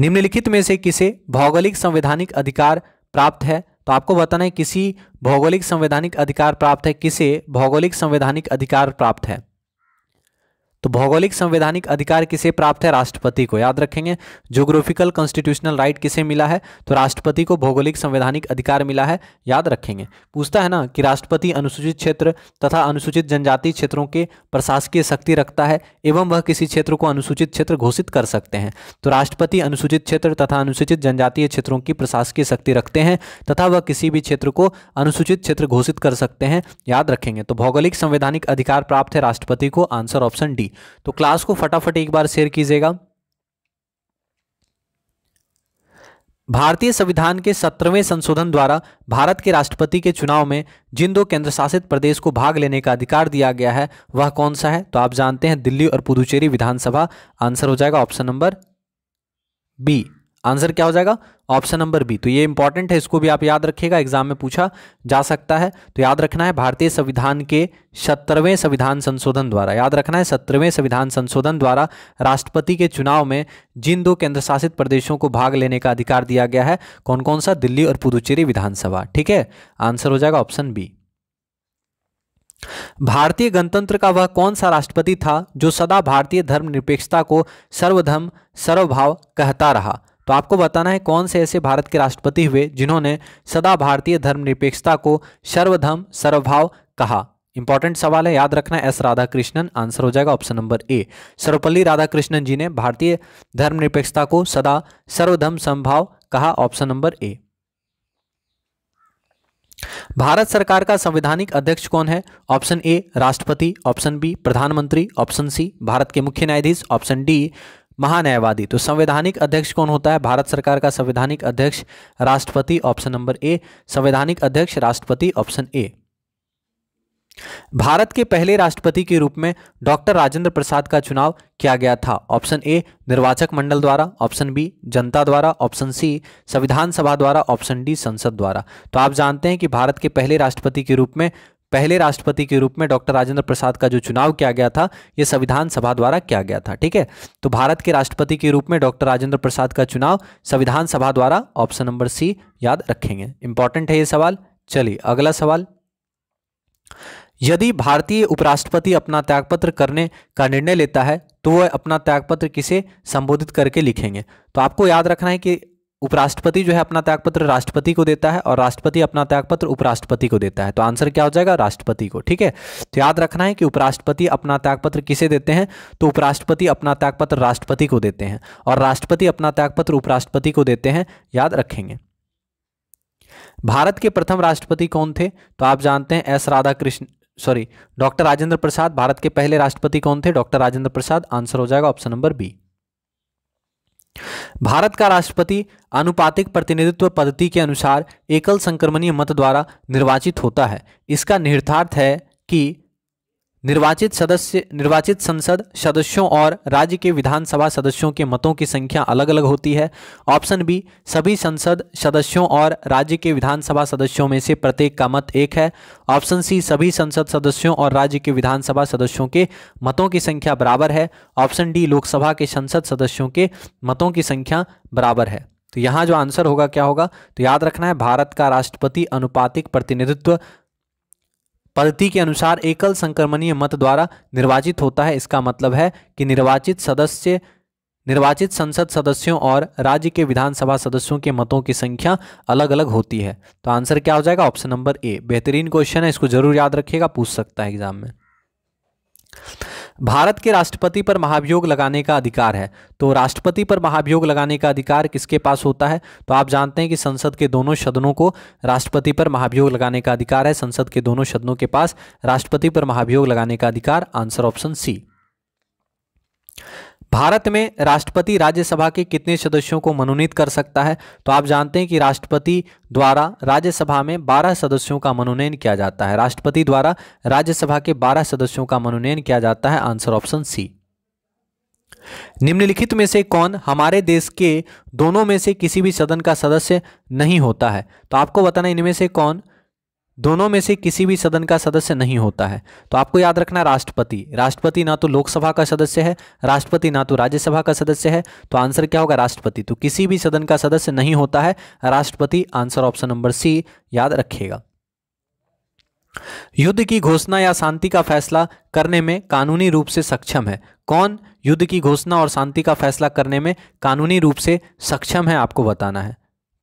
निम्नलिखित में से किसे भौगोलिक संवैधानिक अधिकार प्राप्त है तो आपको बताना है किसी भौगोलिक संवैधानिक अधिकार प्राप्त है किसे भौगोलिक संवैधानिक अधिकार प्राप्त है तो भौगोलिक संवैधानिक अधिकार किसे प्राप्त है राष्ट्रपति को याद रखेंगे जोग्राफिकल कॉन्स्टिट्यूशनल राइट किसे मिला है तो राष्ट्रपति को भौगोलिक संवैधानिक अधिकार मिला है याद रखेंगे पूछता है ना कि राष्ट्रपति अनुसूचित क्षेत्र तथा अनुसूचित जनजाति क्षेत्रों के प्रशासकीय शक्ति रखता है एवं वह किसी क्षेत्र को अनुसूचित क्षेत्र घोषित कर सकते हैं तो राष्ट्रपति अनुसूचित क्षेत्र तथा अनुसूचित जनजातीय क्षेत्रों की प्रशासकीय शक्ति रखते हैं तथा वह किसी भी क्षेत्र को अनुसूचित क्षेत्र घोषित कर सकते हैं याद रखेंगे तो भौगोलिक संवैधानिक अधिकार प्राप्त है राष्ट्रपति को आंसर ऑप्शन डी तो क्लास को फटाफट एक बार शेयर कीजिएगा भारतीय संविधान के सत्रहवें संशोधन द्वारा भारत के राष्ट्रपति के चुनाव में जिन दो केंद्र शासित प्रदेश को भाग लेने का अधिकार दिया गया है वह कौन सा है तो आप जानते हैं दिल्ली और पुदुचेरी विधानसभा आंसर हो जाएगा ऑप्शन नंबर बी आंसर क्या हो जाएगा ऑप्शन नंबर बी तो ये इंपॉर्टेंट है इसको भी आप याद रखिएगा एग्जाम में पूछा जा सकता है तो याद रखना है भारतीय संविधान के सत्रहवें संविधान संशोधन द्वारा याद रखना है सत्रहवें संविधान संशोधन द्वारा राष्ट्रपति के चुनाव में जिन दो केंद्र शासित प्रदेशों को भाग लेने का अधिकार दिया गया है कौन कौन सा दिल्ली और पुदुचेरी विधानसभा ठीक है आंसर हो जाएगा ऑप्शन बी भारतीय गणतंत्र का वह कौन सा राष्ट्रपति था जो सदा भारतीय धर्मनिरपेक्षता को सर्वधर्म सर्वभाव कहता रहा तो आपको बताना है कौन से ऐसे भारत के राष्ट्रपति हुए जिन्होंने सदा भारतीय धर्मनिरपेक्षता को सर्वधर्म सर्वभाव कहा इंपॉर्टेंट सवाल है याद रखना एस राधाकृष्णन आंसर हो जाएगा option number A Sarvepalli Radhakrishnan ji ने भारतीय धर्मनिरपेक्षता को सदा सर्वधर्म संभाव कहा ऑप्शन नंबर ए भारत सरकार का संवैधानिक अध्यक्ष कौन है ऑप्शन ए राष्ट्रपति ऑप्शन बी प्रधानमंत्री ऑप्शन सी भारत के मुख्य न्यायाधीश ऑप्शन डी महान्यायवादी तो संवैधानिक अध्यक्ष कौन होता है भारत सरकार का संवैधानिक अध्यक्ष राष्ट्रपति ऑप्शन नंबर ए संवैधानिक अध्यक्ष राष्ट्रपति ऑप्शन ए भारत के पहले राष्ट्रपति के रूप में डॉक्टर राजेंद्र प्रसाद का चुनाव किया गया था ऑप्शन ए निर्वाचक मंडल द्वारा ऑप्शन बी जनता द्वारा ऑप्शन सी संविधान सभा द्वारा ऑप्शन डी संसद द्वारा तो आप जानते हैं कि भारत के पहले राष्ट्रपति के रूप में पहले राष्ट्रपति के रूप में डॉक्टर राजेंद्र प्रसाद का जो चुनाव किया गया था यह संविधान सभा द्वारा किया गया था ठीक है तो भारत के राष्ट्रपति के रूप में डॉक्टर राजेंद्र प्रसाद का चुनाव संविधान सभा द्वारा ऑप्शन नंबर सी याद रखेंगे इंपॉर्टेंट है ये सवाल चलिए अगला सवाल यदि भारतीय उपराष्ट्रपति अपना त्यागपत्र करने का निर्णय लेता है तो वह अपना त्यागपत्र किसे संबोधित करके लिखेंगे तो आपको याद रखना है कि उपराष्ट्रपति जो है अपना त्यागपत्र राष्ट्रपति को देता है और राष्ट्रपति अपना त्यागपत्र उपराष्ट्रपति को देता है तो आंसर क्या हो जाएगा राष्ट्रपति को ठीक है तो याद रखना है कि उपराष्ट्रपति अपना त्यागपत्र किसे देते हैं तो उपराष्ट्रपति अपना त्यागपत्र राष्ट्रपति को देते हैं और राष्ट्रपति अपना त्यागपत्र उपराष्ट्रपति को देते हैं याद रखेंगे भारत के प्रथम राष्ट्रपति कौन थे तो आप जानते हैं S Radhakrishna sorry doctor Rajendra Prasad Bharat के पहले राष्ट्रपति कौन थे डॉक्टर राजेंद्र प्रसाद आंसर हो जाएगा ऑप्शन नंबर बी भारत का राष्ट्रपति आनुपातिक प्रतिनिधित्व पद्धति के अनुसार एकल संक्रमणीय मत द्वारा निर्वाचित होता है इसका निर्धारित है कि निर्वाचित सदस्य निर्वाचित संसद सदस्यों और राज्य के विधानसभा सदस्यों के मतों की संख्या अलग अलग होती है ऑप्शन बी सभी संसद सदस्यों और राज्य के विधानसभा सदस्यों में से प्रत्येक का मत एक है ऑप्शन सी सभी संसद सदस्यों और राज्य के विधानसभा सदस्यों के मतों की संख्या बराबर है ऑप्शन डी लोकसभा के संसद सदस्यों के मतों की संख्या बराबर है तो यहाँ जो आंसर होगा क्या होगा तो याद रखना है भारत का राष्ट्रपति अनुपातिक प्रतिनिधित्व पद्धति के अनुसार एकल संक्रमणीय मत द्वारा निर्वाचित होता है इसका मतलब है कि निर्वाचित सदस्य निर्वाचित संसद सदस्यों और राज्य के विधानसभा सदस्यों के मतों की संख्या अलग अलग होती है तो आंसर क्या हो जाएगा ऑप्शन नंबर ए बेहतरीन क्वेश्चन है इसको जरूर याद रखिएगा पूछ सकता है एग्जाम में भारत के राष्ट्रपति पर महाभियोग लगाने का अधिकार है तो राष्ट्रपति पर महाभियोग लगाने का अधिकार किसके पास होता है तो आप जानते हैं कि संसद के दोनों सदनों को राष्ट्रपति पर महाभियोग लगाने का अधिकार है संसद के दोनों सदनों के पास राष्ट्रपति पर महाभियोग लगाने का अधिकार आंसर ऑप्शन सी भारत में राष्ट्रपति राज्यसभा के कितने सदस्यों को मनोनीत कर सकता है तो आप जानते हैं कि राष्ट्रपति द्वारा राज्यसभा में 12 सदस्यों का मनोनयन किया जाता है राष्ट्रपति द्वारा राज्यसभा के 12 सदस्यों का मनोनयन किया जाता है आंसर ऑप्शन सी निम्नलिखित में से कौन हमारे देश के दोनों में से किसी भी सदन का सदस्य नहीं होता है तो आपको बताना इनमें से कौन दोनों में से किसी भी सदन का सदस्य नहीं होता है तो आपको याद रखना राष्ट्रपति राष्ट्रपति ना तो लोकसभा का सदस्य है राष्ट्रपति ना तो राज्यसभा का सदस्य है तो आंसर क्या होगा राष्ट्रपति तो किसी भी सदन का सदस्य नहीं होता है राष्ट्रपति आंसर ऑप्शन नंबर सी याद रखिएगा युद्ध की घोषणा या शांति का फैसला करने में कानूनी रूप से सक्षम है कौन युद्ध की घोषणा और शांति का फैसला करने में कानूनी रूप से सक्षम है आपको बताना है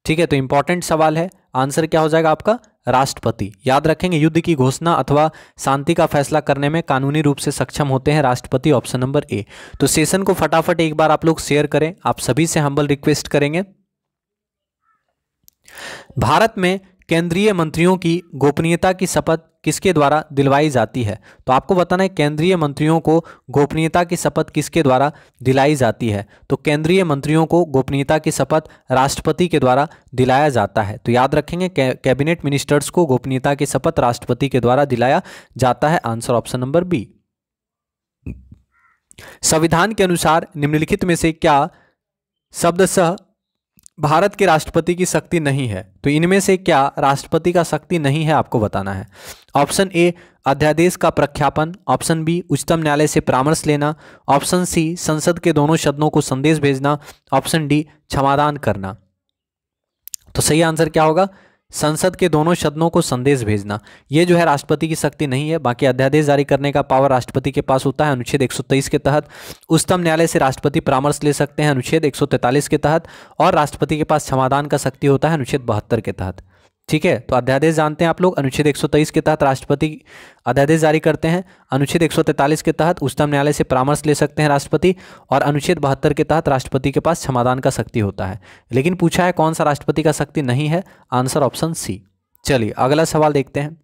ठीक है तो इंपॉर्टेंट सवाल है आंसर क्या हो जाएगा आपका राष्ट्रपति याद रखेंगे युद्ध की घोषणा अथवा शांति का फैसला करने में कानूनी रूप से सक्षम होते हैं राष्ट्रपति ऑप्शन नंबर ए तो सेशन को फटाफट एक बार आप लोग शेयर करें आप सभी से हम्बल रिक्वेस्ट करेंगे भारत में केंद्रीय मंत्रियों की गोपनीयता की शपथ किसके द्वारा दिलवाई जाती है तो आपको बताना है केंद्रीय मंत्रियों को गोपनीयता की शपथ किसके द्वारा दिलाई जाती है तो केंद्रीय मंत्रियों को गोपनीयता की शपथ राष्ट्रपति के द्वारा दिलाया जाता है तो याद रखेंगे कैबिनेट मिनिस्टर्स को गोपनीयता की शपथ राष्ट्रपति के द्वारा दिलाया जाता है आंसर ऑप्शन नंबर बी संविधान के अनुसार निम्नलिखित में से क्या शब्दशः भारत के राष्ट्रपति की शक्ति नहीं है तो इनमें से क्या राष्ट्रपति का शक्ति नहीं है आपको बताना है ऑप्शन ए अध्यादेश का प्रख्यापन ऑप्शन बी उच्चतम न्यायालय से परामर्श लेना ऑप्शन सी संसद के दोनों सदनों को संदेश भेजना ऑप्शन डी क्षमादान करना तो सही आंसर क्या होगा संसद के दोनों सदनों को संदेश भेजना यह जो है राष्ट्रपति की शक्ति नहीं है बाकी अध्यादेश जारी करने का पावर राष्ट्रपति के पास होता है अनुच्छेद 123 के तहत उच्चतम न्यायालय से राष्ट्रपति परामर्श ले सकते हैं अनुच्छेद 143 के तहत और राष्ट्रपति के पास क्षमादान का शक्ति होता है अनुच्छेद बहत्तर के तहत ठीक है तो अध्यादेश जानते हैं आप लोग अनुच्छेद 123 के तहत राष्ट्रपति अध्यादेश जारी करते हैं अनुच्छेद 143 के तहत उच्चतम न्यायालय से परामर्श ले सकते हैं राष्ट्रपति और अनुच्छेद बहत्तर के तहत राष्ट्रपति के पास क्षमादान का शक्ति होता है लेकिन पूछा है कौन सा राष्ट्रपति का शक्ति नहीं है आंसर ऑप्शन सी चलिए अगला सवाल देखते हैं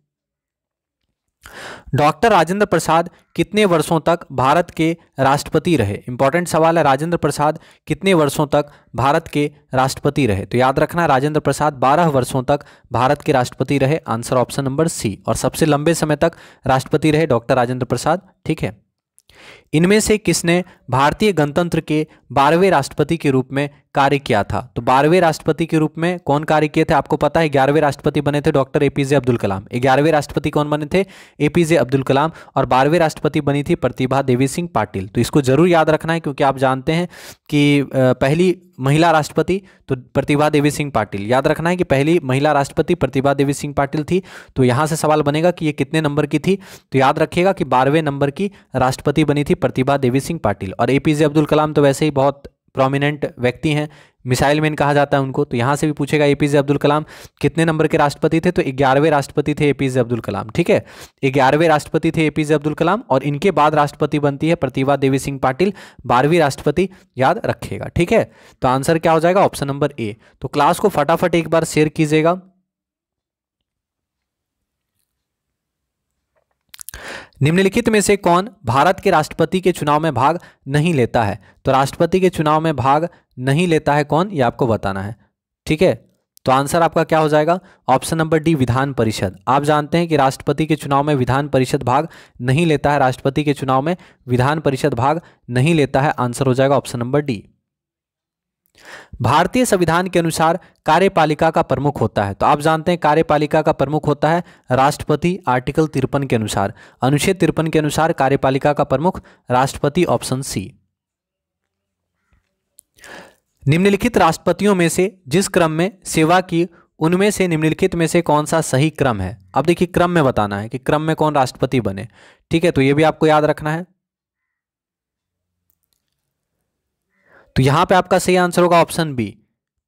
डॉक्टर राजेंद्र प्रसाद कितने वर्षों तक भारत के राष्ट्रपति रहे इंपॉर्टेंट सवाल है राजेंद्र प्रसाद कितने वर्षों तक भारत के राष्ट्रपति रहे तो याद रखना राजेंद्र प्रसाद 12 वर्षों तक भारत के राष्ट्रपति रहे आंसर ऑप्शन नंबर सी और सबसे लंबे समय तक राष्ट्रपति रहे डॉक्टर राजेंद्र प्रसाद ठीक है इनमें से किसने भारतीय गणतंत्र के बारहवें राष्ट्रपति के रूप में कार्य किया था तो बारहवें राष्ट्रपति के रूप में कौन कार्य किए थे आपको पता है ग्यारहवें राष्ट्रपति बने थे डॉक्टर एपीजे अब्दुल कलाम ग्यारहवें राष्ट्रपति कौन बने थे एपीजे अब्दुल कलाम और बारहवें राष्ट्रपति बनी थी प्रतिभा देवी सिंह पाटिल तो इसको जरूर याद रखना है क्योंकि आप जानते हैं कि पहली महिला राष्ट्रपति तो प्रतिभा देवी सिंह पाटिल याद रखना है कि पहली महिला राष्ट्रपति प्रतिभा देवी सिंह पाटिल थी तो यहाँ से सवाल बनेगा कि ये कितने नंबर की थी तो याद रखिएगा कि बारहवें नंबर की राष्ट्रपति बनी थी प्रतिभा देवी सिंह पाटिल और एपीजे अब्दुल कलाम तो वैसे ही बहुत प्रोमिनेंट व्यक्ति हैं मिसाइल मैन कहा जाता है उनको तो यहाँ से भी पूछेगा एपीजे अब्दुल कलाम कितने नंबर के राष्ट्रपति थे तो ग्यारहवें राष्ट्रपति थे एपीजे अब्दुल कलाम ठीक है ग्यारहवें राष्ट्रपति थे एपीजे अब्दुल कलाम और इनके बाद राष्ट्रपति बनती है प्रतिभा देवी सिंह पाटिल बारहवीं राष्ट्रपति याद रखेगा ठीक है तो आंसर क्या हो जाएगा ऑप्शन नंबर ए तो क्लास को फटाफट एक बार शेयर कीजिएगा निम्नलिखित में से कौन भारत के राष्ट्रपति के चुनाव में भाग नहीं लेता है तो राष्ट्रपति के चुनाव में भाग नहीं लेता है कौन ये आपको बताना है ठीक है तो आंसर आपका क्या हो जाएगा ऑप्शन नंबर डी विधान परिषद आप जानते हैं कि राष्ट्रपति के चुनाव में विधान परिषद भाग नहीं लेता है राष्ट्रपति के चुनाव में विधान परिषद भाग नहीं लेता है आंसर हो जाएगा ऑप्शन नंबर डी भारतीय संविधान के अनुसार कार्यपालिका का प्रमुख होता है तो आप जानते हैं कार्यपालिका का प्रमुख होता है राष्ट्रपति आर्टिकल तिरपन के अनुसार अनुच्छेद तिरपन के अनुसार कार्यपालिका का प्रमुख राष्ट्रपति ऑप्शन सी निम्नलिखित राष्ट्रपतियों में से जिस क्रम में सेवा की उनमें से निम्नलिखित में से कौन सा सही क्रम है अब देखिए क्रम में बताना है कि क्रम में कौन राष्ट्रपति बने ठीक है तो ये भी आपको याद रखना है तो यहाँ पे आपका सही आंसर होगा ऑप्शन बी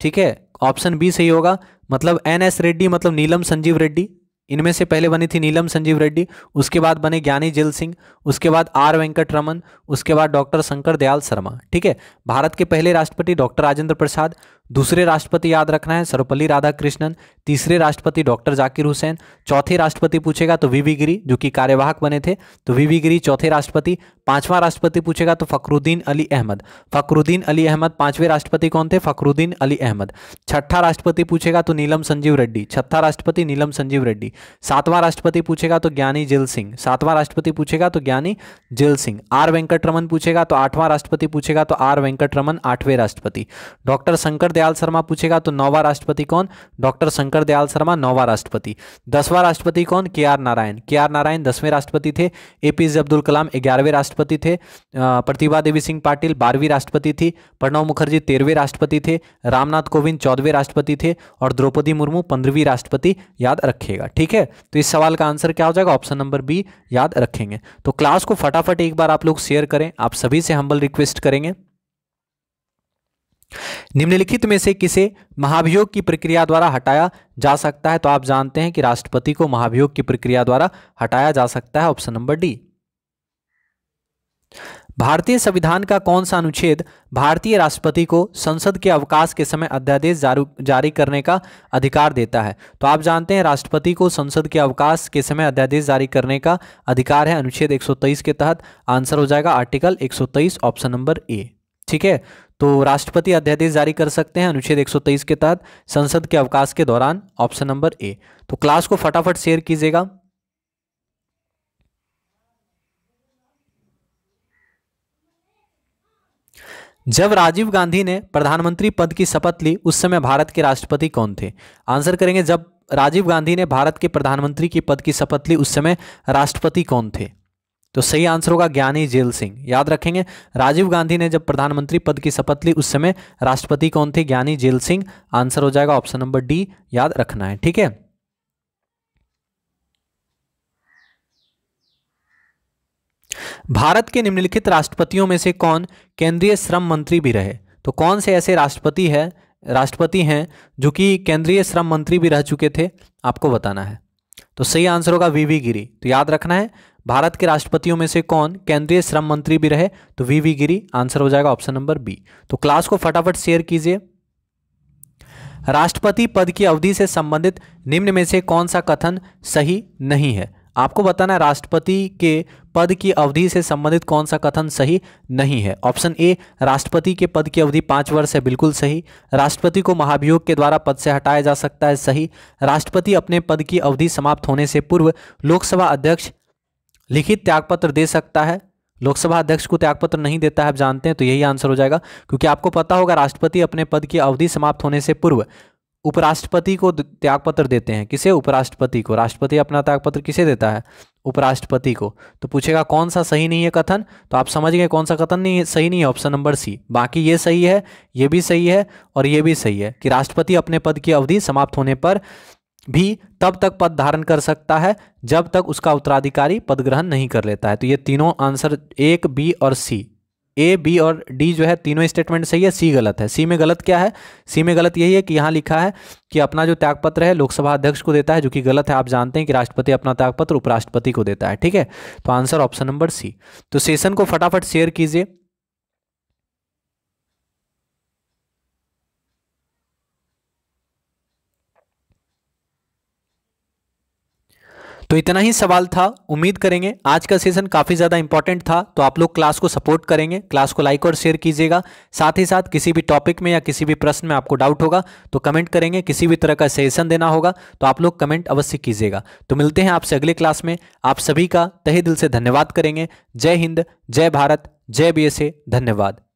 ठीक है ऑप्शन बी सही होगा मतलब एन एस रेड्डी मतलब नीलम संजीव रेड्डी इनमें से पहले बनी थी नीलम संजीव रेड्डी उसके बाद बने ज्ञानी जिल सिंह उसके बाद आर वेंकट रमन उसके बाद डॉक्टर शंकर दयाल शर्मा ठीक है भारत के पहले राष्ट्रपति डॉक्टर राजेंद्र प्रसाद दूसरे राष्ट्रपति याद रखना है सर्वपल्ली राधाकृष्णन तीसरे राष्ट्रपति डॉक्टर जाकिर हुसैन चौथे राष्ट्रपति पूछेगा तो वीवी गिरी जो कि कार्यवाहक बने थे तो वीवी गिरी चौथे राष्ट्रपति पांचवा राष्ट्रपति पूछेगा तो फखरुद्दीन अली अहमद फखरुद्दीन अली अहमद पांचवें राष्ट्रपति कौन थे फखरुद्दीन अली अहमद छठा राष्ट्रपति पूछेगा तो नीलम संजीव रेड्डी छठा राष्ट्रपति नीलम संजीव रेड्डी सातवां राष्ट्रपति पूछेगा तो ज्ञानी जिल सिंह सातवां राष्ट्रपति पूछेगा तो ज्ञानी जिल सिंह आर वेंकट पूछेगा तो आठवां राष्ट्रपति पूछेगा तो आर वेंकटरमन आठवें राष्ट्रपति डॉक्टर शंकर दयाल शर्मा पूछेगा तो नौवा राष्ट्रपति कौन डॉक्टर शंकर दयाल शर्मा नौवा राष्ट्रपति दसवा राष्ट्रपति कौन के आर नारायण के आर नारायण दसवें राष्ट्रपति थे ए पी जे अब्दुल कलाम ग्यारहवें राष्ट्रपति थे प्रतिभा देवी सिंह पाटिल बारहवीं राष्ट्रपति थी प्रणव मुखर्जी तेरहवें राष्ट्रपति थे रामनाथ कोविंद चौदहवें राष्ट्रपति थे और द्रौपदी मुर्मू पंद्रहवीं राष्ट्रपति याद रखेगा ठीक है तो इस सवाल का आंसर क्या हो जाएगा ऑप्शन नंबर बी याद रखेंगे तो क्लास को फटाफट एक बार आप लोग शेयर करें आप सभी से हम्बल रिक्वेस्ट करेंगे निम्नलिखित में से किसे महाभियोग की प्रक्रिया द्वारा हटाया जा सकता है तो आप जानते हैं कि राष्ट्रपति को महाभियोग की प्रक्रिया द्वारा हटाया जा सकता है ऑप्शन नंबर डी भारतीय संविधान का कौन सा अनुच्छेद भारतीय राष्ट्रपति को संसद के अवकाश के समय अध्यादेश जारी करने का अधिकार देता है तो आप जानते हैं राष्ट्रपति को संसद के अवकाश के समय अध्यादेश जारी करने का अधिकार है अनुच्छेद 123 के तहत आंसर हो जाएगा आर्टिकल 123 ऑप्शन नंबर ए ठीक है तो राष्ट्रपति अध्यादेश जारी कर सकते हैं अनुच्छेद 123 के तहत संसद के अवकाश के दौरान ऑप्शन नंबर ए तो क्लास को फटाफट शेयर कीजिएगा जब राजीव गांधी ने प्रधानमंत्री पद की शपथ ली उस समय भारत के राष्ट्रपति कौन थे आंसर करेंगे जब राजीव गांधी ने भारत के प्रधानमंत्री की पद की शपथ ली उस समय राष्ट्रपति कौन थे तो सही आंसर होगा ज्ञानी जेल सिंह याद रखेंगे राजीव गांधी ने जब प्रधानमंत्री पद की शपथ ली उस समय राष्ट्रपति कौन थे ज्ञानी जेल सिंह आंसर हो जाएगा ऑप्शन नंबर डी याद रखना है ठीक है भारत के निम्नलिखित राष्ट्रपतियों में से कौन केंद्रीय श्रम मंत्री भी रहे तो कौन से ऐसे राष्ट्रपति है राष्ट्रपति हैं जो कि केंद्रीय श्रम मंत्री भी रह चुके थे आपको बताना है तो सही आंसर होगा वीवी गिरी तो याद रखना है भारत के राष्ट्रपतियों में से कौन केंद्रीय श्रम मंत्री भी रहे तो वी वी गिरी आंसर हो जाएगा ऑप्शन नंबर बी तो क्लास को फटाफट शेयर कीजिए राष्ट्रपति पद की अवधि से संबंधित निम्न में से कौन सा कथन सही नहीं है आपको बताना है राष्ट्रपति के पद की अवधि से संबंधित कौन सा कथन सही नहीं है ऑप्शन ए राष्ट्रपति के पद की अवधि पाँच वर्ष है बिल्कुल सही राष्ट्रपति को महाभियोग के द्वारा पद से हटाया जा सकता है सही राष्ट्रपति अपने पद की अवधि समाप्त होने से पूर्व लोकसभा अध्यक्ष लिखित त्यागपत्र दे सकता है लोकसभा अध्यक्ष को त्यागपत्र नहीं देता है आप जानते हैं तो यही आंसर हो जाएगा क्योंकि आपको पता होगा राष्ट्रपति अपने पद की अवधि समाप्त होने से पूर्व उपराष्ट्रपति को त्यागपत्र देते हैं किसे उपराष्ट्रपति को राष्ट्रपति अपना त्यागपत्र किसे देता है उपराष्ट्रपति को तो पूछेगा कौन सा सही नहीं है कथन तो आप समझ गए कौन सा कथन नहीं सही नहीं है ऑप्शन नंबर सी बाकी ये सही है ये भी सही है और ये भी सही है कि राष्ट्रपति अपने पद की अवधि समाप्त होने पर भी तब तक पद धारण कर सकता है जब तक उसका उत्तराधिकारी पद ग्रहण नहीं कर लेता है तो ये तीनों आंसर एक बी और सी ए बी और डी जो है तीनों स्टेटमेंट सही है सी गलत है सी में गलत क्या है सी में गलत यही है कि यहाँ लिखा है कि अपना जो त्यागपत्र है लोकसभा अध्यक्ष को देता है जो कि गलत है आप जानते हैं कि राष्ट्रपति अपना त्यागपत्र उपराष्ट्रपति को देता है ठीक है तो आंसर ऑप्शन नंबर सी तो सेशन को फटाफट शेयर कीजिए तो इतना ही सवाल था उम्मीद करेंगे आज का सेशन काफ़ी ज़्यादा इंपॉर्टेंट था तो आप लोग क्लास को सपोर्ट करेंगे क्लास को लाइक और शेयर कीजिएगा साथ ही साथ किसी भी टॉपिक में या किसी भी प्रश्न में आपको डाउट होगा तो कमेंट करेंगे किसी भी तरह का सेशन देना होगा तो आप लोग कमेंट अवश्य कीजिएगा तो मिलते हैं आपसे अगले क्लास में आप सभी का तहे दिल से धन्यवाद करेंगे जय हिंद जय भारत जय बी धन्यवाद